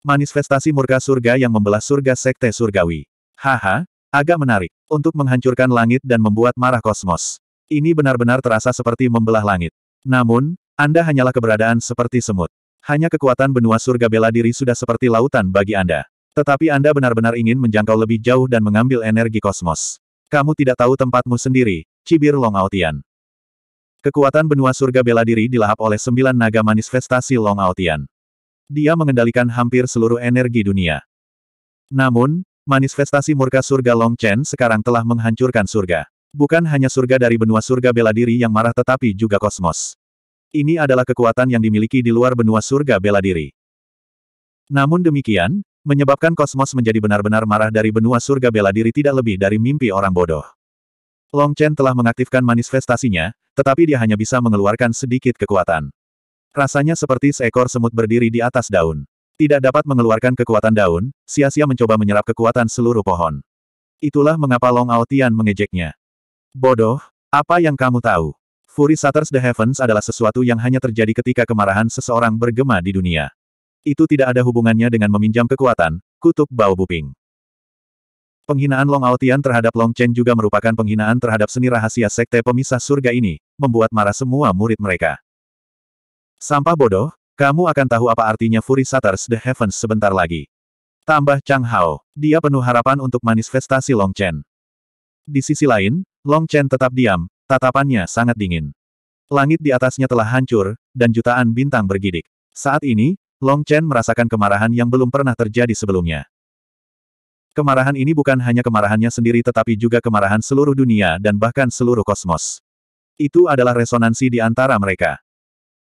Manifestasi murka surga yang membelah surga sekte surgawi. Haha, agak menarik. Untuk menghancurkan langit dan membuat marah kosmos. Ini benar-benar terasa seperti membelah langit. Namun, Anda hanyalah keberadaan seperti semut. Hanya kekuatan benua surga bela diri sudah seperti lautan bagi Anda. Tetapi Anda benar-benar ingin menjangkau lebih jauh dan mengambil energi kosmos. Kamu tidak tahu tempatmu sendiri, cibir Long Aotian. Kekuatan benua surga bela diri dilahap oleh sembilan naga manifestasi Long Aotian dia mengendalikan hampir seluruh energi dunia. Namun, manifestasi murka surga Long Chen sekarang telah menghancurkan surga. Bukan hanya surga dari benua surga bela diri yang marah tetapi juga kosmos. Ini adalah kekuatan yang dimiliki di luar benua surga bela diri. Namun demikian, menyebabkan kosmos menjadi benar-benar marah dari benua surga bela diri tidak lebih dari mimpi orang bodoh. Long Chen telah mengaktifkan manifestasinya, tetapi dia hanya bisa mengeluarkan sedikit kekuatan. Rasanya seperti seekor semut berdiri di atas daun. Tidak dapat mengeluarkan kekuatan daun, sia-sia mencoba menyerap kekuatan seluruh pohon. Itulah mengapa Long Aotian mengejeknya. Bodoh, apa yang kamu tahu? Fury Shatters the Heavens adalah sesuatu yang hanya terjadi ketika kemarahan seseorang bergema di dunia. Itu tidak ada hubungannya dengan meminjam kekuatan, kutuk bau buping. Penghinaan Long Aotian terhadap Long Chen juga merupakan penghinaan terhadap seni rahasia sekte pemisah surga ini, membuat marah semua murid mereka. Sampah bodoh, kamu akan tahu apa artinya Fury Shatters the Heavens sebentar lagi. Tambah Chang Hao, dia penuh harapan untuk manifestasi Long Chen. Di sisi lain, Long Chen tetap diam, tatapannya sangat dingin. Langit di atasnya telah hancur, dan jutaan bintang bergidik. Saat ini, Long Chen merasakan kemarahan yang belum pernah terjadi sebelumnya. Kemarahan ini bukan hanya kemarahannya sendiri tetapi juga kemarahan seluruh dunia dan bahkan seluruh kosmos. Itu adalah resonansi di antara mereka.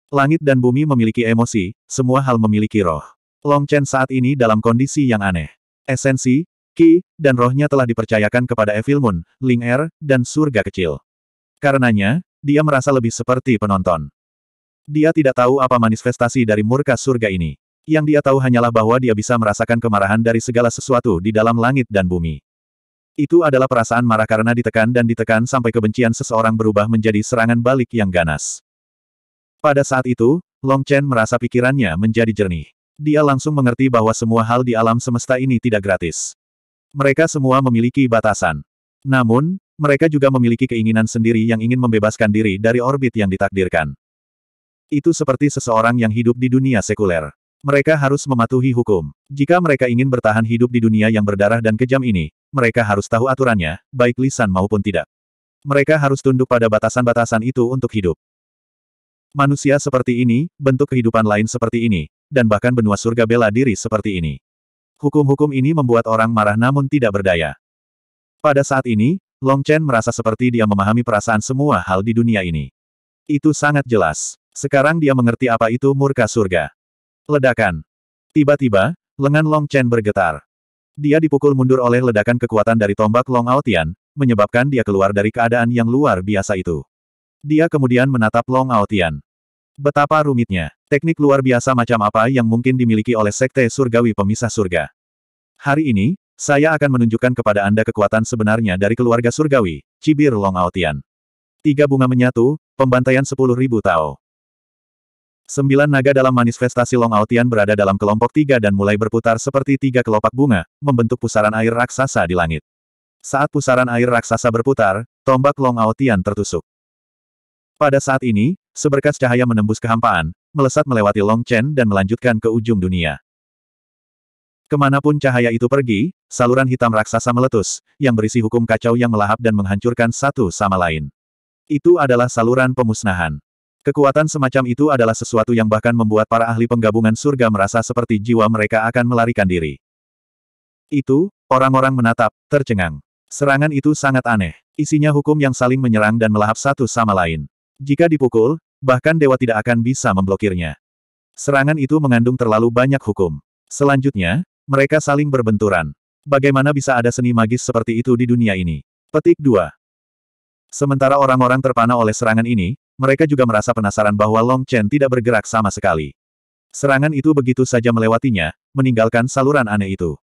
Langit dan bumi memiliki emosi, semua hal memiliki roh. Long Chen saat ini dalam kondisi yang aneh. Esensi, Qi, dan rohnya telah dipercayakan kepada Evil Moon, Ling Er, dan surga kecil. Karenanya, dia merasa lebih seperti penonton. Dia tidak tahu apa manifestasi dari murka surga ini. Yang dia tahu hanyalah bahwa dia bisa merasakan kemarahan dari segala sesuatu di dalam langit dan bumi. Itu adalah perasaan marah karena ditekan dan ditekan sampai kebencian seseorang berubah menjadi serangan balik yang ganas. Pada saat itu, Long Chen merasa pikirannya menjadi jernih. Dia langsung mengerti bahwa semua hal di alam semesta ini tidak gratis. Mereka semua memiliki batasan. Namun, mereka juga memiliki keinginan sendiri yang ingin membebaskan diri dari orbit yang ditakdirkan. Itu seperti seseorang yang hidup di dunia sekuler. Mereka harus mematuhi hukum. Jika mereka ingin bertahan hidup di dunia yang berdarah dan kejam ini, mereka harus tahu aturannya, baik lisan maupun tidak. Mereka harus tunduk pada batasan-batasan itu untuk hidup. Manusia seperti ini, bentuk kehidupan lain seperti ini, dan bahkan benua surga bela diri seperti ini. Hukum-hukum ini membuat orang marah namun tidak berdaya. Pada saat ini, Long Chen merasa seperti dia memahami perasaan semua hal di dunia ini. Itu sangat jelas. Sekarang dia mengerti apa itu murka surga. Ledakan. Tiba-tiba, lengan Long Chen bergetar. Dia dipukul mundur oleh ledakan kekuatan dari tombak Long Aotian, menyebabkan dia keluar dari keadaan yang luar biasa itu. Dia kemudian menatap Long Aotian. Betapa rumitnya. Teknik luar biasa macam apa yang mungkin dimiliki oleh Sekte Surgawi Pemisah Surga. Hari ini, saya akan menunjukkan kepada Anda kekuatan sebenarnya dari keluarga Surgawi, cibir Long Aotian. Tiga bunga menyatu, pembantaian sepuluh ribu Tao. Sembilan naga dalam manifestasi Long Aotian berada dalam kelompok tiga dan mulai berputar seperti tiga kelopak bunga, membentuk pusaran air raksasa di langit. Saat pusaran air raksasa berputar, tombak Long Aotian tertusuk. Pada saat ini, seberkas cahaya menembus kehampaan, melesat melewati Long Chen dan melanjutkan ke ujung dunia. Kemanapun cahaya itu pergi, saluran hitam raksasa meletus, yang berisi hukum kacau yang melahap dan menghancurkan satu sama lain. Itu adalah saluran pemusnahan. Kekuatan semacam itu adalah sesuatu yang bahkan membuat para ahli penggabungan surga merasa seperti jiwa mereka akan melarikan diri. Itu, orang-orang menatap, tercengang. Serangan itu sangat aneh. Isinya hukum yang saling menyerang dan melahap satu sama lain. Jika dipukul, bahkan dewa tidak akan bisa memblokirnya. Serangan itu mengandung terlalu banyak hukum. Selanjutnya, mereka saling berbenturan. Bagaimana bisa ada seni magis seperti itu di dunia ini? Petik 2. Sementara orang-orang terpana oleh serangan ini, mereka juga merasa penasaran bahwa Long Chen tidak bergerak sama sekali. Serangan itu begitu saja melewatinya, meninggalkan saluran aneh itu.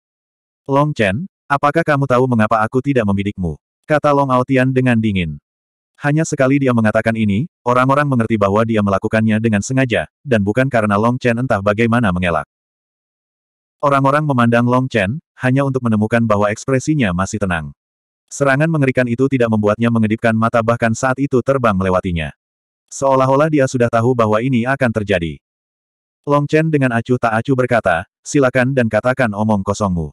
Long Chen, apakah kamu tahu mengapa aku tidak membidikmu? Kata Long Aotian dengan dingin. Hanya sekali dia mengatakan ini, orang-orang mengerti bahwa dia melakukannya dengan sengaja, dan bukan karena Long Chen entah bagaimana mengelak. Orang-orang memandang Long Chen, hanya untuk menemukan bahwa ekspresinya masih tenang. Serangan mengerikan itu tidak membuatnya mengedipkan mata bahkan saat itu terbang melewatinya. Seolah-olah dia sudah tahu bahwa ini akan terjadi. Long Chen dengan acuh tak acuh berkata, silakan dan katakan omong kosongmu.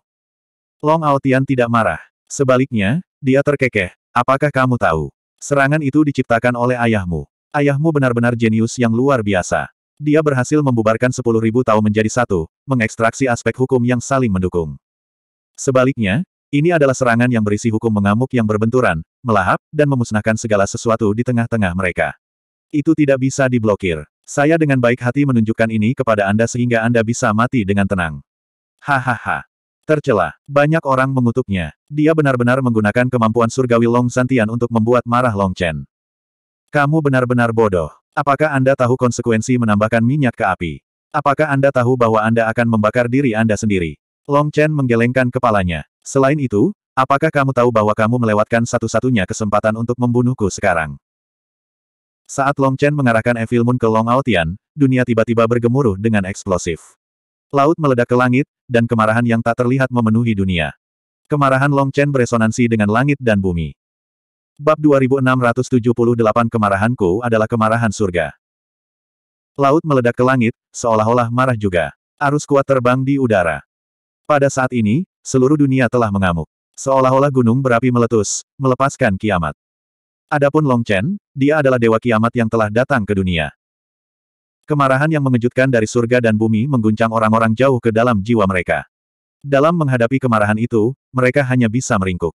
Long Aotian tidak marah. Sebaliknya, dia terkekeh, apakah kamu tahu? Serangan itu diciptakan oleh ayahmu. Ayahmu benar-benar jenius yang luar biasa. Dia berhasil membubarkan sepuluh ribu tahun menjadi satu, mengekstraksi aspek hukum yang saling mendukung. Sebaliknya, ini adalah serangan yang berisi hukum mengamuk yang berbenturan, melahap, dan memusnahkan segala sesuatu di tengah-tengah mereka. Itu tidak bisa diblokir. Saya dengan baik hati menunjukkan ini kepada Anda sehingga Anda bisa mati dengan tenang. Hahaha. Tercela. Banyak orang mengutuknya. Dia benar-benar menggunakan kemampuan surgawi Long Santian untuk membuat marah Long Chen. Kamu benar-benar bodoh. Apakah Anda tahu konsekuensi menambahkan minyak ke api? Apakah Anda tahu bahwa Anda akan membakar diri Anda sendiri? Long Chen menggelengkan kepalanya. Selain itu, apakah kamu tahu bahwa kamu melewatkan satu-satunya kesempatan untuk membunuhku sekarang? Saat Long Chen mengarahkan Evil Moon ke Long Aotian, dunia tiba-tiba bergemuruh dengan eksplosif. Laut meledak ke langit, dan kemarahan yang tak terlihat memenuhi dunia. Kemarahan Long Chen beresonansi dengan langit dan bumi. Bab 2678 Kemarahanku adalah kemarahan surga. Laut meledak ke langit, seolah-olah marah juga. Arus kuat terbang di udara. Pada saat ini, seluruh dunia telah mengamuk. Seolah-olah gunung berapi meletus, melepaskan kiamat. Adapun Long Chen, dia adalah dewa kiamat yang telah datang ke dunia. Kemarahan yang mengejutkan dari surga dan bumi mengguncang orang-orang jauh ke dalam jiwa mereka. Dalam menghadapi kemarahan itu, mereka hanya bisa meringkuk.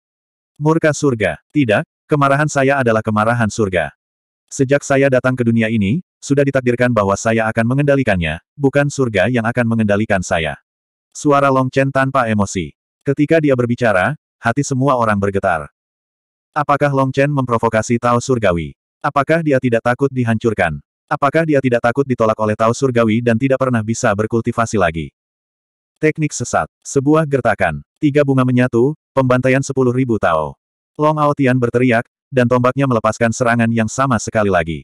Murka surga, tidak, kemarahan saya adalah kemarahan surga. Sejak saya datang ke dunia ini, sudah ditakdirkan bahwa saya akan mengendalikannya, bukan surga yang akan mengendalikan saya. Suara Long Chen tanpa emosi. Ketika dia berbicara, hati semua orang bergetar. Apakah Long Chen memprovokasi Tao Surgawi? Apakah dia tidak takut dihancurkan? Apakah dia tidak takut ditolak oleh Tao Surgawi dan tidak pernah bisa berkultivasi lagi? Teknik sesat. Sebuah gertakan. Tiga bunga menyatu, pembantaian sepuluh ribu Tao. Long Aotian berteriak, dan tombaknya melepaskan serangan yang sama sekali lagi.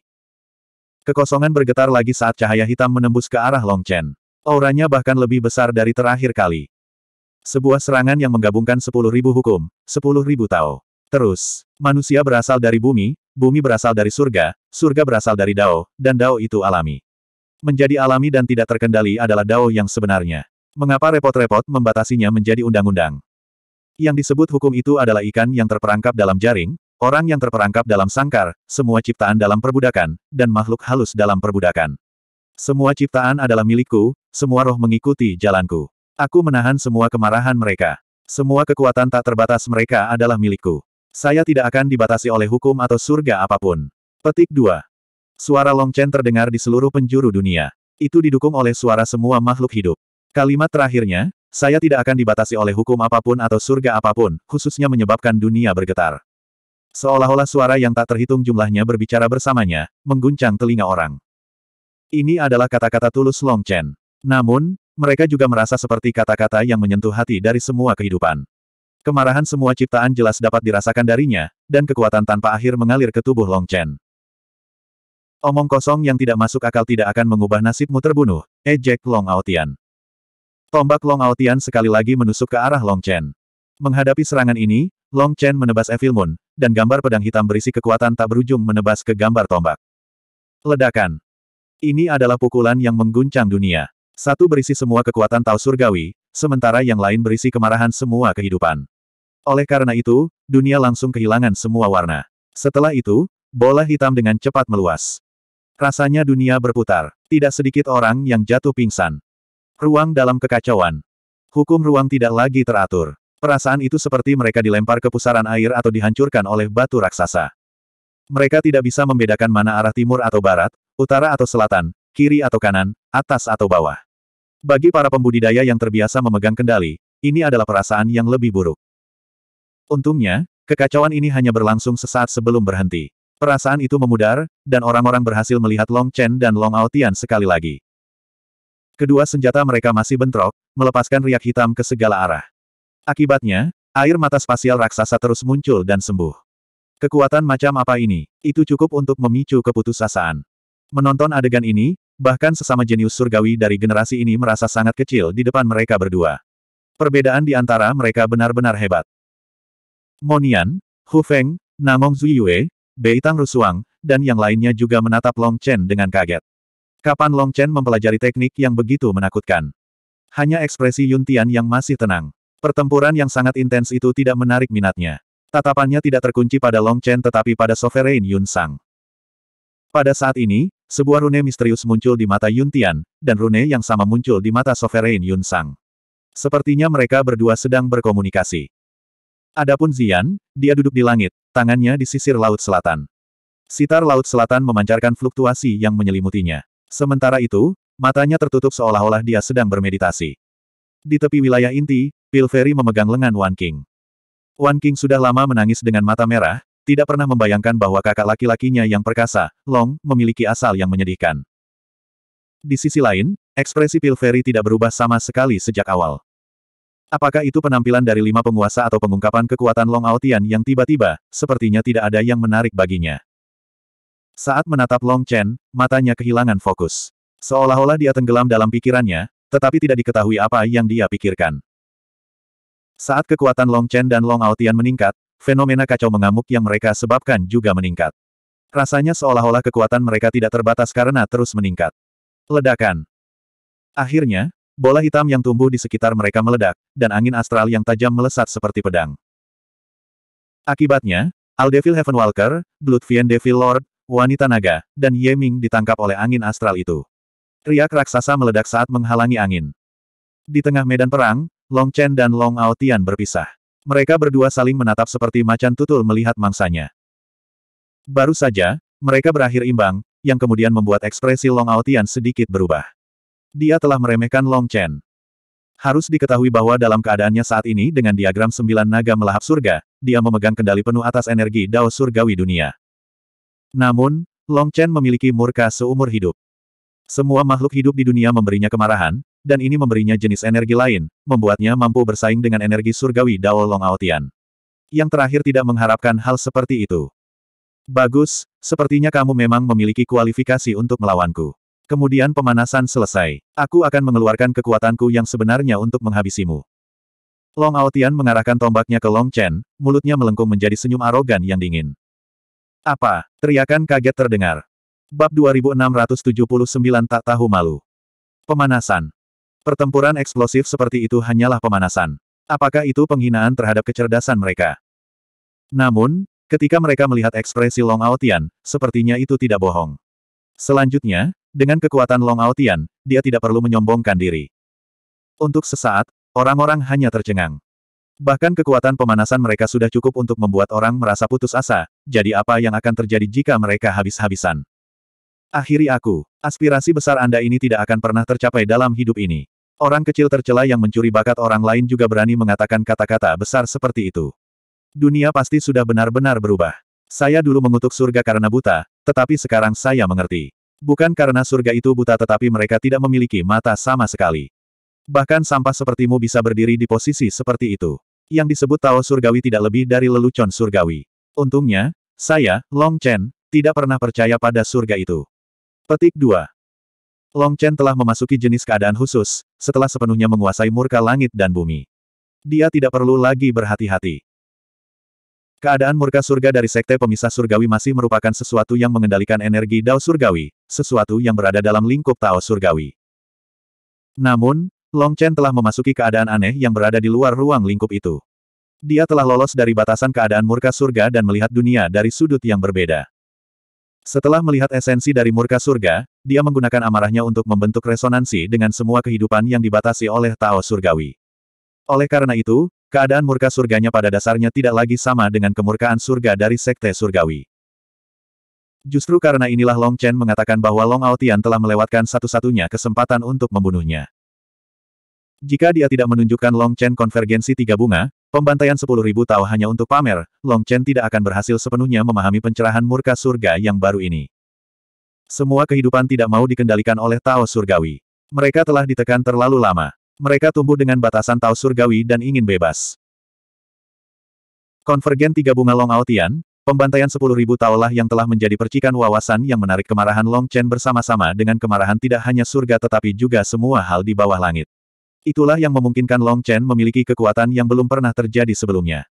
Kekosongan bergetar lagi saat cahaya hitam menembus ke arah Long Chen. Auranya bahkan lebih besar dari terakhir kali. Sebuah serangan yang menggabungkan sepuluh ribu hukum, sepuluh ribu Tao. Terus, manusia berasal dari bumi, Bumi berasal dari surga, surga berasal dari Dao, dan Dao itu alami. Menjadi alami dan tidak terkendali adalah Dao yang sebenarnya. Mengapa repot-repot membatasinya menjadi undang-undang? Yang disebut hukum itu adalah ikan yang terperangkap dalam jaring, orang yang terperangkap dalam sangkar, semua ciptaan dalam perbudakan, dan makhluk halus dalam perbudakan. Semua ciptaan adalah milikku, semua roh mengikuti jalanku. Aku menahan semua kemarahan mereka. Semua kekuatan tak terbatas mereka adalah milikku. Saya tidak akan dibatasi oleh hukum atau surga apapun. Petik 2. Suara Long Chen terdengar di seluruh penjuru dunia. Itu didukung oleh suara semua makhluk hidup. Kalimat terakhirnya, saya tidak akan dibatasi oleh hukum apapun atau surga apapun, khususnya menyebabkan dunia bergetar. Seolah-olah suara yang tak terhitung jumlahnya berbicara bersamanya, mengguncang telinga orang. Ini adalah kata-kata tulus Long Chen. Namun, mereka juga merasa seperti kata-kata yang menyentuh hati dari semua kehidupan. Kemarahan semua ciptaan jelas dapat dirasakan darinya, dan kekuatan tanpa akhir mengalir ke tubuh Long Chen. Omong kosong yang tidak masuk akal tidak akan mengubah nasibmu terbunuh, ejek eh Long Aotian. Tombak Long Aotian sekali lagi menusuk ke arah Long Chen. Menghadapi serangan ini, Long Chen menebas Evil Moon, dan gambar pedang hitam berisi kekuatan tak berujung menebas ke gambar tombak. Ledakan. Ini adalah pukulan yang mengguncang dunia. Satu berisi semua kekuatan Tao Surgawi, sementara yang lain berisi kemarahan semua kehidupan. Oleh karena itu, dunia langsung kehilangan semua warna. Setelah itu, bola hitam dengan cepat meluas. Rasanya dunia berputar. Tidak sedikit orang yang jatuh pingsan. Ruang dalam kekacauan. Hukum ruang tidak lagi teratur. Perasaan itu seperti mereka dilempar ke pusaran air atau dihancurkan oleh batu raksasa. Mereka tidak bisa membedakan mana arah timur atau barat, utara atau selatan, kiri atau kanan, atas atau bawah. Bagi para pembudidaya yang terbiasa memegang kendali, ini adalah perasaan yang lebih buruk. Untungnya, kekacauan ini hanya berlangsung sesaat sebelum berhenti. Perasaan itu memudar, dan orang-orang berhasil melihat Long Chen dan Long Aotian sekali lagi. Kedua senjata mereka masih bentrok, melepaskan riak hitam ke segala arah. Akibatnya, air mata spasial raksasa terus muncul dan sembuh. Kekuatan macam apa ini? Itu cukup untuk memicu keputusasaan. Menonton adegan ini, bahkan sesama jenius surgawi dari generasi ini merasa sangat kecil di depan mereka berdua. Perbedaan di antara mereka benar-benar hebat. Monian, Hu Feng, Namong Zuyue, Tang Rusuang, dan yang lainnya juga menatap Long Chen dengan kaget. Kapan Long Chen mempelajari teknik yang begitu menakutkan? Hanya ekspresi Yun Tian yang masih tenang. Pertempuran yang sangat intens itu tidak menarik minatnya. Tatapannya tidak terkunci pada Long Chen tetapi pada Sovereign Yun Sang. Pada saat ini, sebuah rune misterius muncul di mata Yun Tian, dan rune yang sama muncul di mata Sovereign Yun Sang. Sepertinya mereka berdua sedang berkomunikasi. Adapun Zian, dia duduk di langit, tangannya di sisir Laut Selatan. Sitar Laut Selatan memancarkan fluktuasi yang menyelimutinya. Sementara itu, matanya tertutup seolah-olah dia sedang bermeditasi. Di tepi wilayah inti, Pilferi memegang lengan Wan King. Wan King sudah lama menangis dengan mata merah, tidak pernah membayangkan bahwa kakak laki-lakinya yang perkasa, Long, memiliki asal yang menyedihkan. Di sisi lain, ekspresi Pilferi tidak berubah sama sekali sejak awal. Apakah itu penampilan dari lima penguasa atau pengungkapan kekuatan Long Aotian yang tiba-tiba, sepertinya tidak ada yang menarik baginya. Saat menatap Long Chen, matanya kehilangan fokus. Seolah-olah dia tenggelam dalam pikirannya, tetapi tidak diketahui apa yang dia pikirkan. Saat kekuatan Long Chen dan Long Aotian meningkat, fenomena kacau mengamuk yang mereka sebabkan juga meningkat. Rasanya seolah-olah kekuatan mereka tidak terbatas karena terus meningkat. Ledakan. Akhirnya, Bola hitam yang tumbuh di sekitar mereka meledak, dan angin astral yang tajam melesat seperti pedang. Akibatnya, Aldevil Heavenwalker, Bloodfiend Devil Lord, Wanita Naga, dan Ye Ming ditangkap oleh angin astral itu. Riak raksasa meledak saat menghalangi angin. Di tengah medan perang, Long Chen dan Long Ao Tian berpisah. Mereka berdua saling menatap seperti macan tutul melihat mangsanya. Baru saja, mereka berakhir imbang, yang kemudian membuat ekspresi Long Ao Tian sedikit berubah. Dia telah meremehkan Long Chen. Harus diketahui bahwa dalam keadaannya saat ini dengan diagram sembilan naga melahap surga, dia memegang kendali penuh atas energi dao surgawi dunia. Namun, Long Chen memiliki murka seumur hidup. Semua makhluk hidup di dunia memberinya kemarahan, dan ini memberinya jenis energi lain, membuatnya mampu bersaing dengan energi surgawi Dao Long Aotian. Yang terakhir tidak mengharapkan hal seperti itu. Bagus, sepertinya kamu memang memiliki kualifikasi untuk melawanku. Kemudian pemanasan selesai. Aku akan mengeluarkan kekuatanku yang sebenarnya untuk menghabisimu. Long Aotian mengarahkan tombaknya ke Long Chen, mulutnya melengkung menjadi senyum arogan yang dingin. Apa? Teriakan kaget terdengar. Bab 2679 Tak Tahu Malu. Pemanasan. Pertempuran eksplosif seperti itu hanyalah pemanasan. Apakah itu penghinaan terhadap kecerdasan mereka? Namun, ketika mereka melihat ekspresi Long Aotian, sepertinya itu tidak bohong. Selanjutnya, dengan kekuatan Long Aotian, dia tidak perlu menyombongkan diri. Untuk sesaat, orang-orang hanya tercengang. Bahkan kekuatan pemanasan mereka sudah cukup untuk membuat orang merasa putus asa, jadi apa yang akan terjadi jika mereka habis-habisan? Akhiri aku, aspirasi besar Anda ini tidak akan pernah tercapai dalam hidup ini. Orang kecil tercela yang mencuri bakat orang lain juga berani mengatakan kata-kata besar seperti itu. Dunia pasti sudah benar-benar berubah. Saya dulu mengutuk surga karena buta, tetapi sekarang saya mengerti. Bukan karena surga itu buta tetapi mereka tidak memiliki mata sama sekali. Bahkan sampah sepertimu bisa berdiri di posisi seperti itu. Yang disebut Tao Surgawi tidak lebih dari lelucon surgawi. Untungnya, saya, Long Chen, tidak pernah percaya pada surga itu. Petik 2. Long Chen telah memasuki jenis keadaan khusus, setelah sepenuhnya menguasai murka langit dan bumi. Dia tidak perlu lagi berhati-hati. Keadaan murka surga dari sekte pemisah surgawi masih merupakan sesuatu yang mengendalikan energi Dao surgawi, sesuatu yang berada dalam lingkup Tao surgawi. Namun, Long Chen telah memasuki keadaan aneh yang berada di luar ruang lingkup itu. Dia telah lolos dari batasan keadaan murka surga dan melihat dunia dari sudut yang berbeda. Setelah melihat esensi dari murka surga, dia menggunakan amarahnya untuk membentuk resonansi dengan semua kehidupan yang dibatasi oleh Tao surgawi. Oleh karena itu, Keadaan murka surganya pada dasarnya tidak lagi sama dengan kemurkaan surga dari Sekte Surgawi. Justru karena inilah Long Chen mengatakan bahwa Long Aotian telah melewatkan satu-satunya kesempatan untuk membunuhnya. Jika dia tidak menunjukkan Long Chen konvergensi tiga bunga, pembantaian Sepuluh Ribu Tahu hanya untuk pamer, Long Chen tidak akan berhasil sepenuhnya memahami pencerahan murka surga yang baru ini. Semua kehidupan tidak mau dikendalikan oleh Tao surgawi. Mereka telah ditekan terlalu lama. Mereka tumbuh dengan batasan tau surgawi dan ingin bebas. Konvergen tiga bunga Long Aotian, pembantaian 10.000 ribu lah yang telah menjadi percikan wawasan yang menarik kemarahan Long Chen bersama-sama dengan kemarahan tidak hanya surga tetapi juga semua hal di bawah langit. Itulah yang memungkinkan Long Chen memiliki kekuatan yang belum pernah terjadi sebelumnya.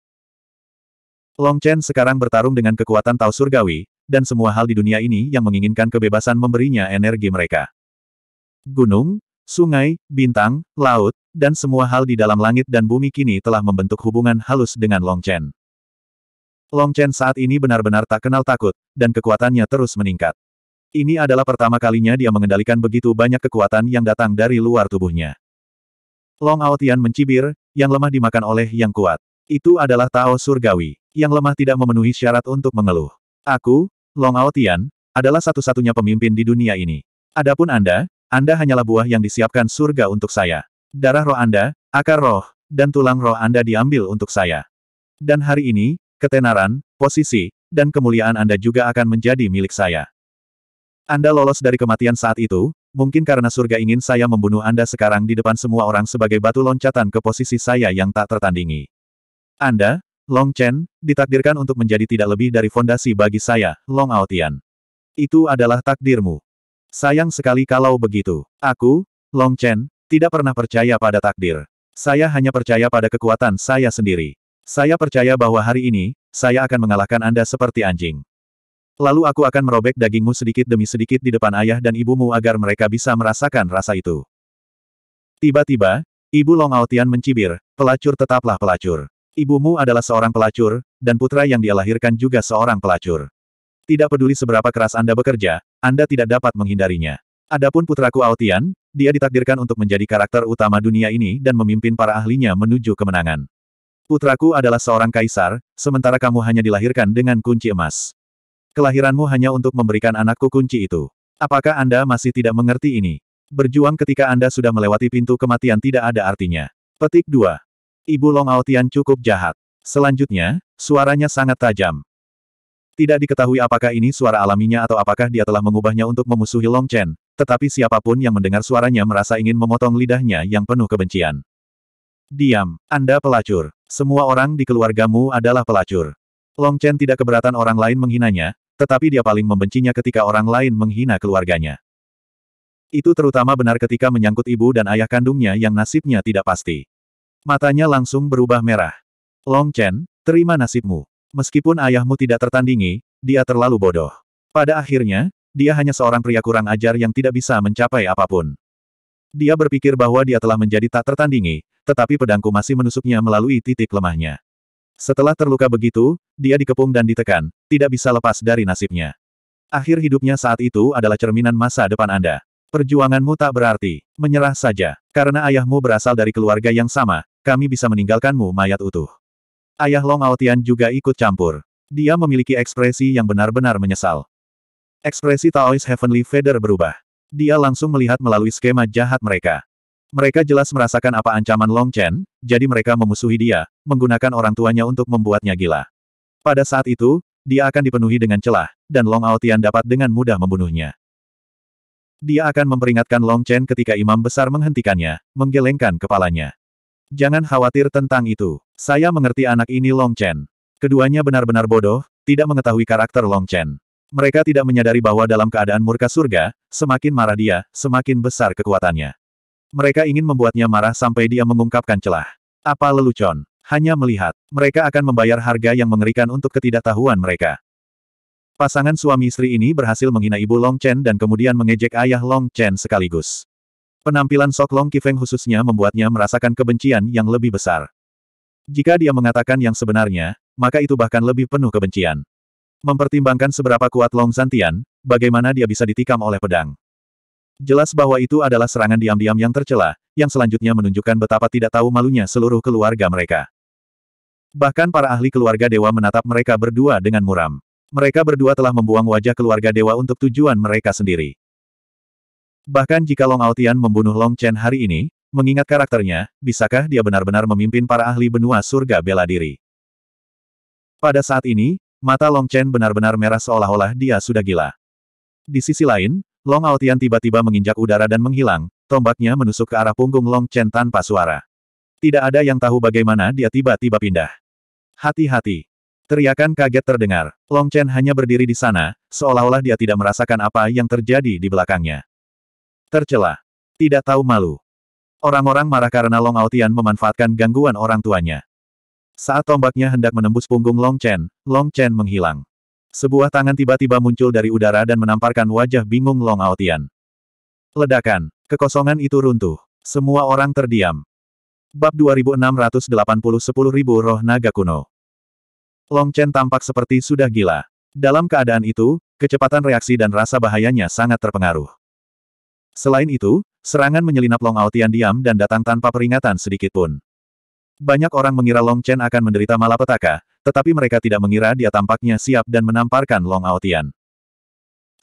Long Chen sekarang bertarung dengan kekuatan tau surgawi, dan semua hal di dunia ini yang menginginkan kebebasan memberinya energi mereka. Gunung, Sungai, bintang, laut, dan semua hal di dalam langit dan bumi kini telah membentuk hubungan halus dengan Long Chen. Long Chen saat ini benar-benar tak kenal takut, dan kekuatannya terus meningkat. Ini adalah pertama kalinya dia mengendalikan begitu banyak kekuatan yang datang dari luar tubuhnya. Long Aotian mencibir, yang lemah dimakan oleh yang kuat. Itu adalah Tao Surgawi, yang lemah tidak memenuhi syarat untuk mengeluh. Aku, Long Aotian, adalah satu-satunya pemimpin di dunia ini. Adapun Anda, anda hanyalah buah yang disiapkan surga untuk saya. Darah roh Anda, akar roh, dan tulang roh Anda diambil untuk saya. Dan hari ini, ketenaran, posisi, dan kemuliaan Anda juga akan menjadi milik saya. Anda lolos dari kematian saat itu, mungkin karena surga ingin saya membunuh Anda sekarang di depan semua orang sebagai batu loncatan ke posisi saya yang tak tertandingi. Anda, Long Chen, ditakdirkan untuk menjadi tidak lebih dari fondasi bagi saya, Long Aotian. Itu adalah takdirmu. Sayang sekali kalau begitu. Aku, Long Chen, tidak pernah percaya pada takdir. Saya hanya percaya pada kekuatan saya sendiri. Saya percaya bahwa hari ini, saya akan mengalahkan Anda seperti anjing. Lalu aku akan merobek dagingmu sedikit demi sedikit di depan ayah dan ibumu agar mereka bisa merasakan rasa itu. Tiba-tiba, Ibu Long Aotian mencibir, pelacur tetaplah pelacur. Ibumu adalah seorang pelacur, dan putra yang dia lahirkan juga seorang pelacur. Tidak peduli seberapa keras Anda bekerja, Anda tidak dapat menghindarinya. Adapun putraku Aotian, dia ditakdirkan untuk menjadi karakter utama dunia ini dan memimpin para ahlinya menuju kemenangan. Putraku adalah seorang kaisar, sementara kamu hanya dilahirkan dengan kunci emas. Kelahiranmu hanya untuk memberikan anakku kunci itu. Apakah Anda masih tidak mengerti ini? Berjuang ketika Anda sudah melewati pintu kematian tidak ada artinya. Petik 2. Ibu Long Aotian cukup jahat. Selanjutnya, suaranya sangat tajam. Tidak diketahui apakah ini suara alaminya atau apakah dia telah mengubahnya untuk memusuhi Long Chen, tetapi siapapun yang mendengar suaranya merasa ingin memotong lidahnya yang penuh kebencian. Diam, Anda pelacur. Semua orang di keluargamu adalah pelacur. Long Chen tidak keberatan orang lain menghinanya, tetapi dia paling membencinya ketika orang lain menghina keluarganya. Itu terutama benar ketika menyangkut ibu dan ayah kandungnya yang nasibnya tidak pasti. Matanya langsung berubah merah. Long Chen, terima nasibmu. Meskipun ayahmu tidak tertandingi, dia terlalu bodoh. Pada akhirnya, dia hanya seorang pria kurang ajar yang tidak bisa mencapai apapun. Dia berpikir bahwa dia telah menjadi tak tertandingi, tetapi pedangku masih menusuknya melalui titik lemahnya. Setelah terluka begitu, dia dikepung dan ditekan, tidak bisa lepas dari nasibnya. Akhir hidupnya saat itu adalah cerminan masa depan Anda. Perjuanganmu tak berarti. Menyerah saja. Karena ayahmu berasal dari keluarga yang sama, kami bisa meninggalkanmu mayat utuh. Ayah Long Aotian juga ikut campur. Dia memiliki ekspresi yang benar-benar menyesal. Ekspresi Taois Heavenly Feather berubah. Dia langsung melihat melalui skema jahat mereka. Mereka jelas merasakan apa ancaman Long Chen, jadi mereka memusuhi dia, menggunakan orang tuanya untuk membuatnya gila. Pada saat itu, dia akan dipenuhi dengan celah, dan Long Aotian dapat dengan mudah membunuhnya. Dia akan memperingatkan Long Chen ketika imam besar menghentikannya, menggelengkan kepalanya. Jangan khawatir tentang itu. Saya mengerti anak ini Long Chen. Keduanya benar-benar bodoh, tidak mengetahui karakter Long Chen. Mereka tidak menyadari bahwa dalam keadaan murka surga, semakin marah dia, semakin besar kekuatannya. Mereka ingin membuatnya marah sampai dia mengungkapkan celah. Apa lelucon? Hanya melihat, mereka akan membayar harga yang mengerikan untuk ketidaktahuan mereka. Pasangan suami istri ini berhasil menghina ibu Long Chen dan kemudian mengejek ayah Long Chen sekaligus. Penampilan Sok Long Kifeng khususnya membuatnya merasakan kebencian yang lebih besar. Jika dia mengatakan yang sebenarnya, maka itu bahkan lebih penuh kebencian. Mempertimbangkan seberapa kuat Long Santian, bagaimana dia bisa ditikam oleh pedang. Jelas bahwa itu adalah serangan diam-diam yang tercela, yang selanjutnya menunjukkan betapa tidak tahu malunya seluruh keluarga mereka. Bahkan para ahli keluarga dewa menatap mereka berdua dengan muram. Mereka berdua telah membuang wajah keluarga dewa untuk tujuan mereka sendiri. Bahkan jika Long Aotian membunuh Long Chen hari ini, mengingat karakternya, bisakah dia benar-benar memimpin para ahli benua surga bela diri? Pada saat ini, mata Long Chen benar-benar merah seolah-olah dia sudah gila. Di sisi lain, Long Aotian tiba-tiba menginjak udara dan menghilang, tombaknya menusuk ke arah punggung Long Chen tanpa suara. Tidak ada yang tahu bagaimana dia tiba-tiba pindah. Hati-hati. Teriakan kaget terdengar. Long Chen hanya berdiri di sana, seolah-olah dia tidak merasakan apa yang terjadi di belakangnya. Tercela. Tidak tahu malu. Orang-orang marah karena Long Aotian memanfaatkan gangguan orang tuanya. Saat tombaknya hendak menembus punggung Long Chen, Long Chen menghilang. Sebuah tangan tiba-tiba muncul dari udara dan menamparkan wajah bingung Long Aotian. Ledakan. Kekosongan itu runtuh. Semua orang terdiam. Bab 2680 10000 Roh Naga Kuno Long Chen tampak seperti sudah gila. Dalam keadaan itu, kecepatan reaksi dan rasa bahayanya sangat terpengaruh. Selain itu, serangan menyelinap Long Aotian diam dan datang tanpa peringatan sedikitpun. Banyak orang mengira Long Chen akan menderita malapetaka, tetapi mereka tidak mengira dia tampaknya siap dan menamparkan Long Aotian.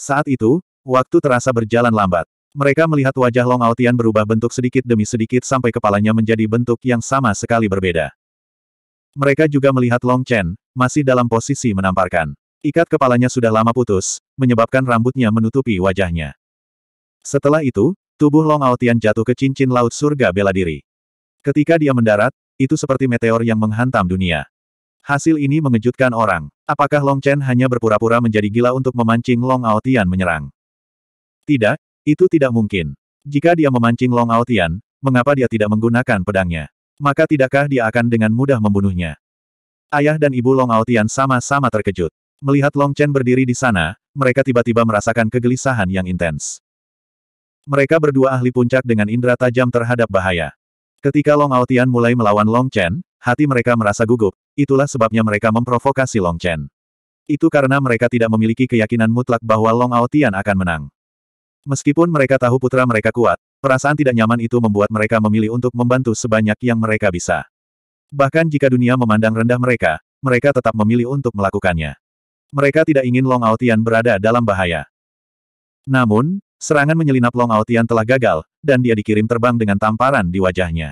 Saat itu, waktu terasa berjalan lambat. Mereka melihat wajah Long Aotian berubah bentuk sedikit demi sedikit sampai kepalanya menjadi bentuk yang sama sekali berbeda. Mereka juga melihat Long Chen, masih dalam posisi menamparkan. Ikat kepalanya sudah lama putus, menyebabkan rambutnya menutupi wajahnya. Setelah itu, tubuh Long Aotian jatuh ke cincin laut surga bela diri. Ketika dia mendarat, itu seperti meteor yang menghantam dunia. Hasil ini mengejutkan orang. Apakah Long Chen hanya berpura-pura menjadi gila untuk memancing Long Aotian menyerang? Tidak, itu tidak mungkin. Jika dia memancing Long Aotian, mengapa dia tidak menggunakan pedangnya? Maka tidakkah dia akan dengan mudah membunuhnya? Ayah dan ibu Long Aotian sama-sama terkejut. Melihat Long Chen berdiri di sana, mereka tiba-tiba merasakan kegelisahan yang intens. Mereka berdua ahli puncak dengan indera tajam terhadap bahaya. Ketika Long Aotian mulai melawan Long Chen, hati mereka merasa gugup, itulah sebabnya mereka memprovokasi Long Chen. Itu karena mereka tidak memiliki keyakinan mutlak bahwa Long Aotian akan menang. Meskipun mereka tahu putra mereka kuat, perasaan tidak nyaman itu membuat mereka memilih untuk membantu sebanyak yang mereka bisa. Bahkan jika dunia memandang rendah mereka, mereka tetap memilih untuk melakukannya. Mereka tidak ingin Long Aotian berada dalam bahaya. Namun, Serangan menyelinap Long Aotian telah gagal, dan dia dikirim terbang dengan tamparan di wajahnya.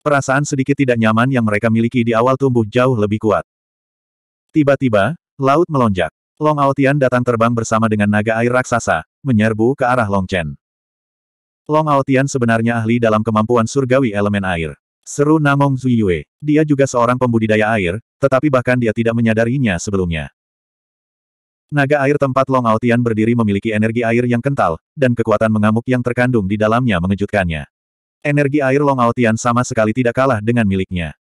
Perasaan sedikit tidak nyaman yang mereka miliki di awal tumbuh jauh lebih kuat. Tiba-tiba, laut melonjak. Long Aotian datang terbang bersama dengan naga air raksasa, menyerbu ke arah Long Chen. Long Aotian sebenarnya ahli dalam kemampuan surgawi elemen air. Seru Namong Zuyue. Dia juga seorang pembudidaya air, tetapi bahkan dia tidak menyadarinya sebelumnya. Naga air tempat Long Aotian berdiri memiliki energi air yang kental, dan kekuatan mengamuk yang terkandung di dalamnya mengejutkannya. Energi air Long Aotian sama sekali tidak kalah dengan miliknya.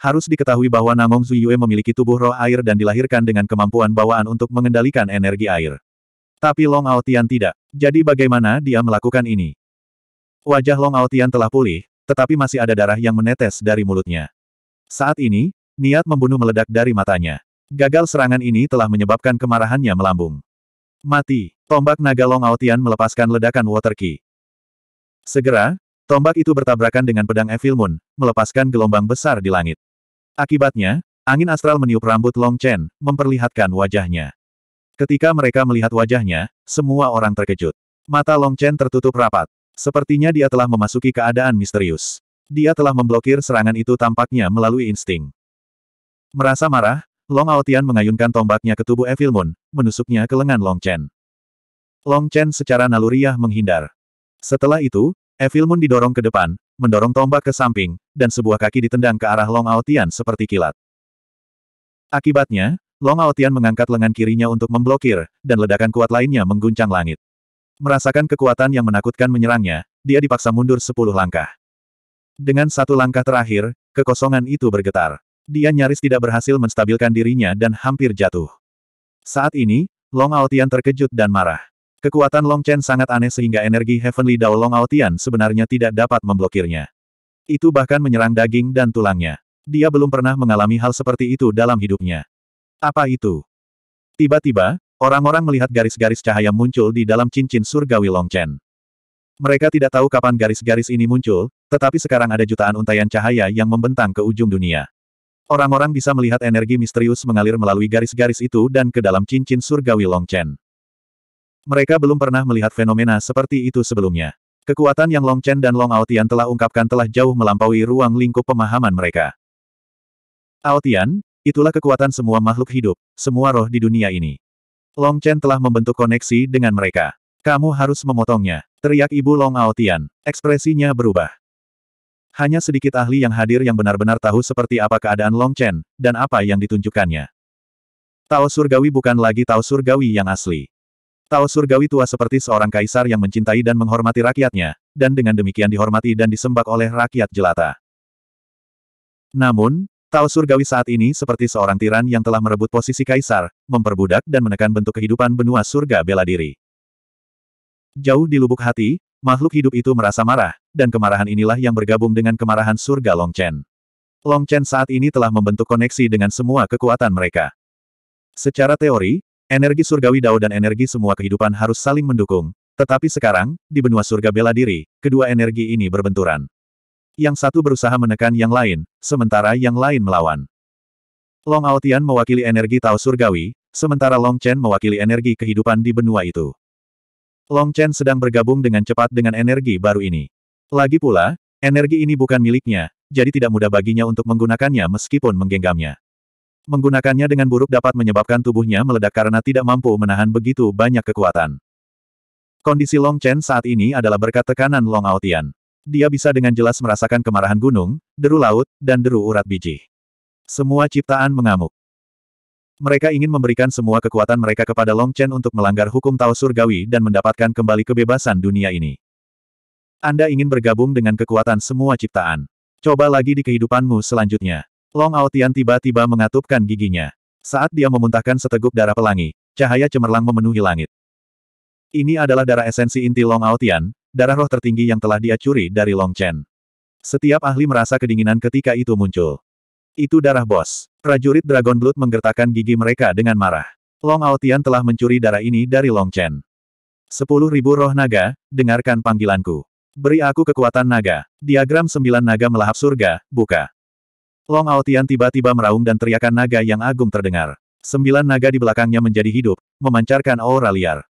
Harus diketahui bahwa Namong Zuyue memiliki tubuh roh air dan dilahirkan dengan kemampuan bawaan untuk mengendalikan energi air. Tapi Long Aotian tidak. Jadi bagaimana dia melakukan ini? Wajah Long Aotian telah pulih, tetapi masih ada darah yang menetes dari mulutnya. Saat ini, niat membunuh meledak dari matanya. Gagal serangan ini telah menyebabkan kemarahannya melambung. Mati. Tombak naga Long Aotian melepaskan ledakan Water Key. Segera, tombak itu bertabrakan dengan pedang Evil Moon, melepaskan gelombang besar di langit. Akibatnya, angin astral meniup rambut Long Chen, memperlihatkan wajahnya. Ketika mereka melihat wajahnya, semua orang terkejut. Mata Long Chen tertutup rapat. Sepertinya dia telah memasuki keadaan misterius. Dia telah memblokir serangan itu tampaknya melalui insting. Merasa marah, Long Aotian mengayunkan tombaknya ke tubuh Evil Moon, menusuknya ke lengan Long Chen. Long Chen secara naluriah menghindar. Setelah itu, Evil Moon didorong ke depan, mendorong tombak ke samping, dan sebuah kaki ditendang ke arah Long Aotian seperti kilat. Akibatnya, Long Aotian mengangkat lengan kirinya untuk memblokir, dan ledakan kuat lainnya mengguncang langit. Merasakan kekuatan yang menakutkan menyerangnya, dia dipaksa mundur sepuluh langkah. Dengan satu langkah terakhir, kekosongan itu bergetar. Dia nyaris tidak berhasil menstabilkan dirinya dan hampir jatuh. Saat ini, Long Aotian terkejut dan marah. Kekuatan Long Chen sangat aneh sehingga energi Heavenly Dao Long Aotian sebenarnya tidak dapat memblokirnya. Itu bahkan menyerang daging dan tulangnya. Dia belum pernah mengalami hal seperti itu dalam hidupnya. Apa itu? Tiba-tiba, orang-orang melihat garis-garis cahaya muncul di dalam cincin surgawi Long Chen. Mereka tidak tahu kapan garis-garis ini muncul, tetapi sekarang ada jutaan untaian cahaya yang membentang ke ujung dunia. Orang-orang bisa melihat energi misterius mengalir melalui garis-garis itu dan ke dalam cincin surgawi Chen. Mereka belum pernah melihat fenomena seperti itu sebelumnya. Kekuatan yang Long Chen dan Long Aotian telah ungkapkan telah jauh melampaui ruang lingkup pemahaman mereka. Aotian, itulah kekuatan semua makhluk hidup, semua roh di dunia ini. Long Chen telah membentuk koneksi dengan mereka. Kamu harus memotongnya, teriak ibu Long Aotian. Ekspresinya berubah. Hanya sedikit ahli yang hadir yang benar-benar tahu seperti apa keadaan Long Chen, dan apa yang ditunjukkannya. Tao surgawi bukan lagi Tao surgawi yang asli. Tao surgawi tua seperti seorang kaisar yang mencintai dan menghormati rakyatnya, dan dengan demikian dihormati dan disembak oleh rakyat jelata. Namun, Tao surgawi saat ini seperti seorang tiran yang telah merebut posisi kaisar, memperbudak dan menekan bentuk kehidupan benua surga bela diri. Jauh di lubuk hati, makhluk hidup itu merasa marah, dan kemarahan inilah yang bergabung dengan kemarahan surga Long Chen. Long Chen saat ini telah membentuk koneksi dengan semua kekuatan mereka. Secara teori, energi surgawi Dao dan energi semua kehidupan harus saling mendukung, tetapi sekarang, di benua surga bela diri, kedua energi ini berbenturan. Yang satu berusaha menekan yang lain, sementara yang lain melawan. Long Aotian mewakili energi Tao Surgawi, sementara Long Chen mewakili energi kehidupan di benua itu. Long Chen sedang bergabung dengan cepat dengan energi baru ini. Lagi pula, energi ini bukan miliknya, jadi tidak mudah baginya untuk menggunakannya meskipun menggenggamnya. Menggunakannya dengan buruk dapat menyebabkan tubuhnya meledak karena tidak mampu menahan begitu banyak kekuatan. Kondisi Long Chen saat ini adalah berkat tekanan Long Aotian. Dia bisa dengan jelas merasakan kemarahan gunung, deru laut, dan deru urat biji. Semua ciptaan mengamuk. Mereka ingin memberikan semua kekuatan mereka kepada Long Chen untuk melanggar hukum Tao Surgawi dan mendapatkan kembali kebebasan dunia ini. Anda ingin bergabung dengan kekuatan semua ciptaan. Coba lagi di kehidupanmu selanjutnya. Long Aotian tiba-tiba mengatupkan giginya. Saat dia memuntahkan seteguk darah pelangi, cahaya cemerlang memenuhi langit. Ini adalah darah esensi inti Long Aotian, darah roh tertinggi yang telah dia curi dari Long Chen. Setiap ahli merasa kedinginan ketika itu muncul. Itu darah bos. Prajurit Dragon Blood menggertakkan gigi mereka dengan marah. Long Aotian telah mencuri darah ini dari Long Chen. Sepuluh ribu roh naga, dengarkan panggilanku. Beri aku kekuatan naga. Diagram sembilan naga melahap surga, buka. Long Aotian tiba-tiba meraung dan teriakan naga yang agung terdengar. Sembilan naga di belakangnya menjadi hidup, memancarkan aura liar.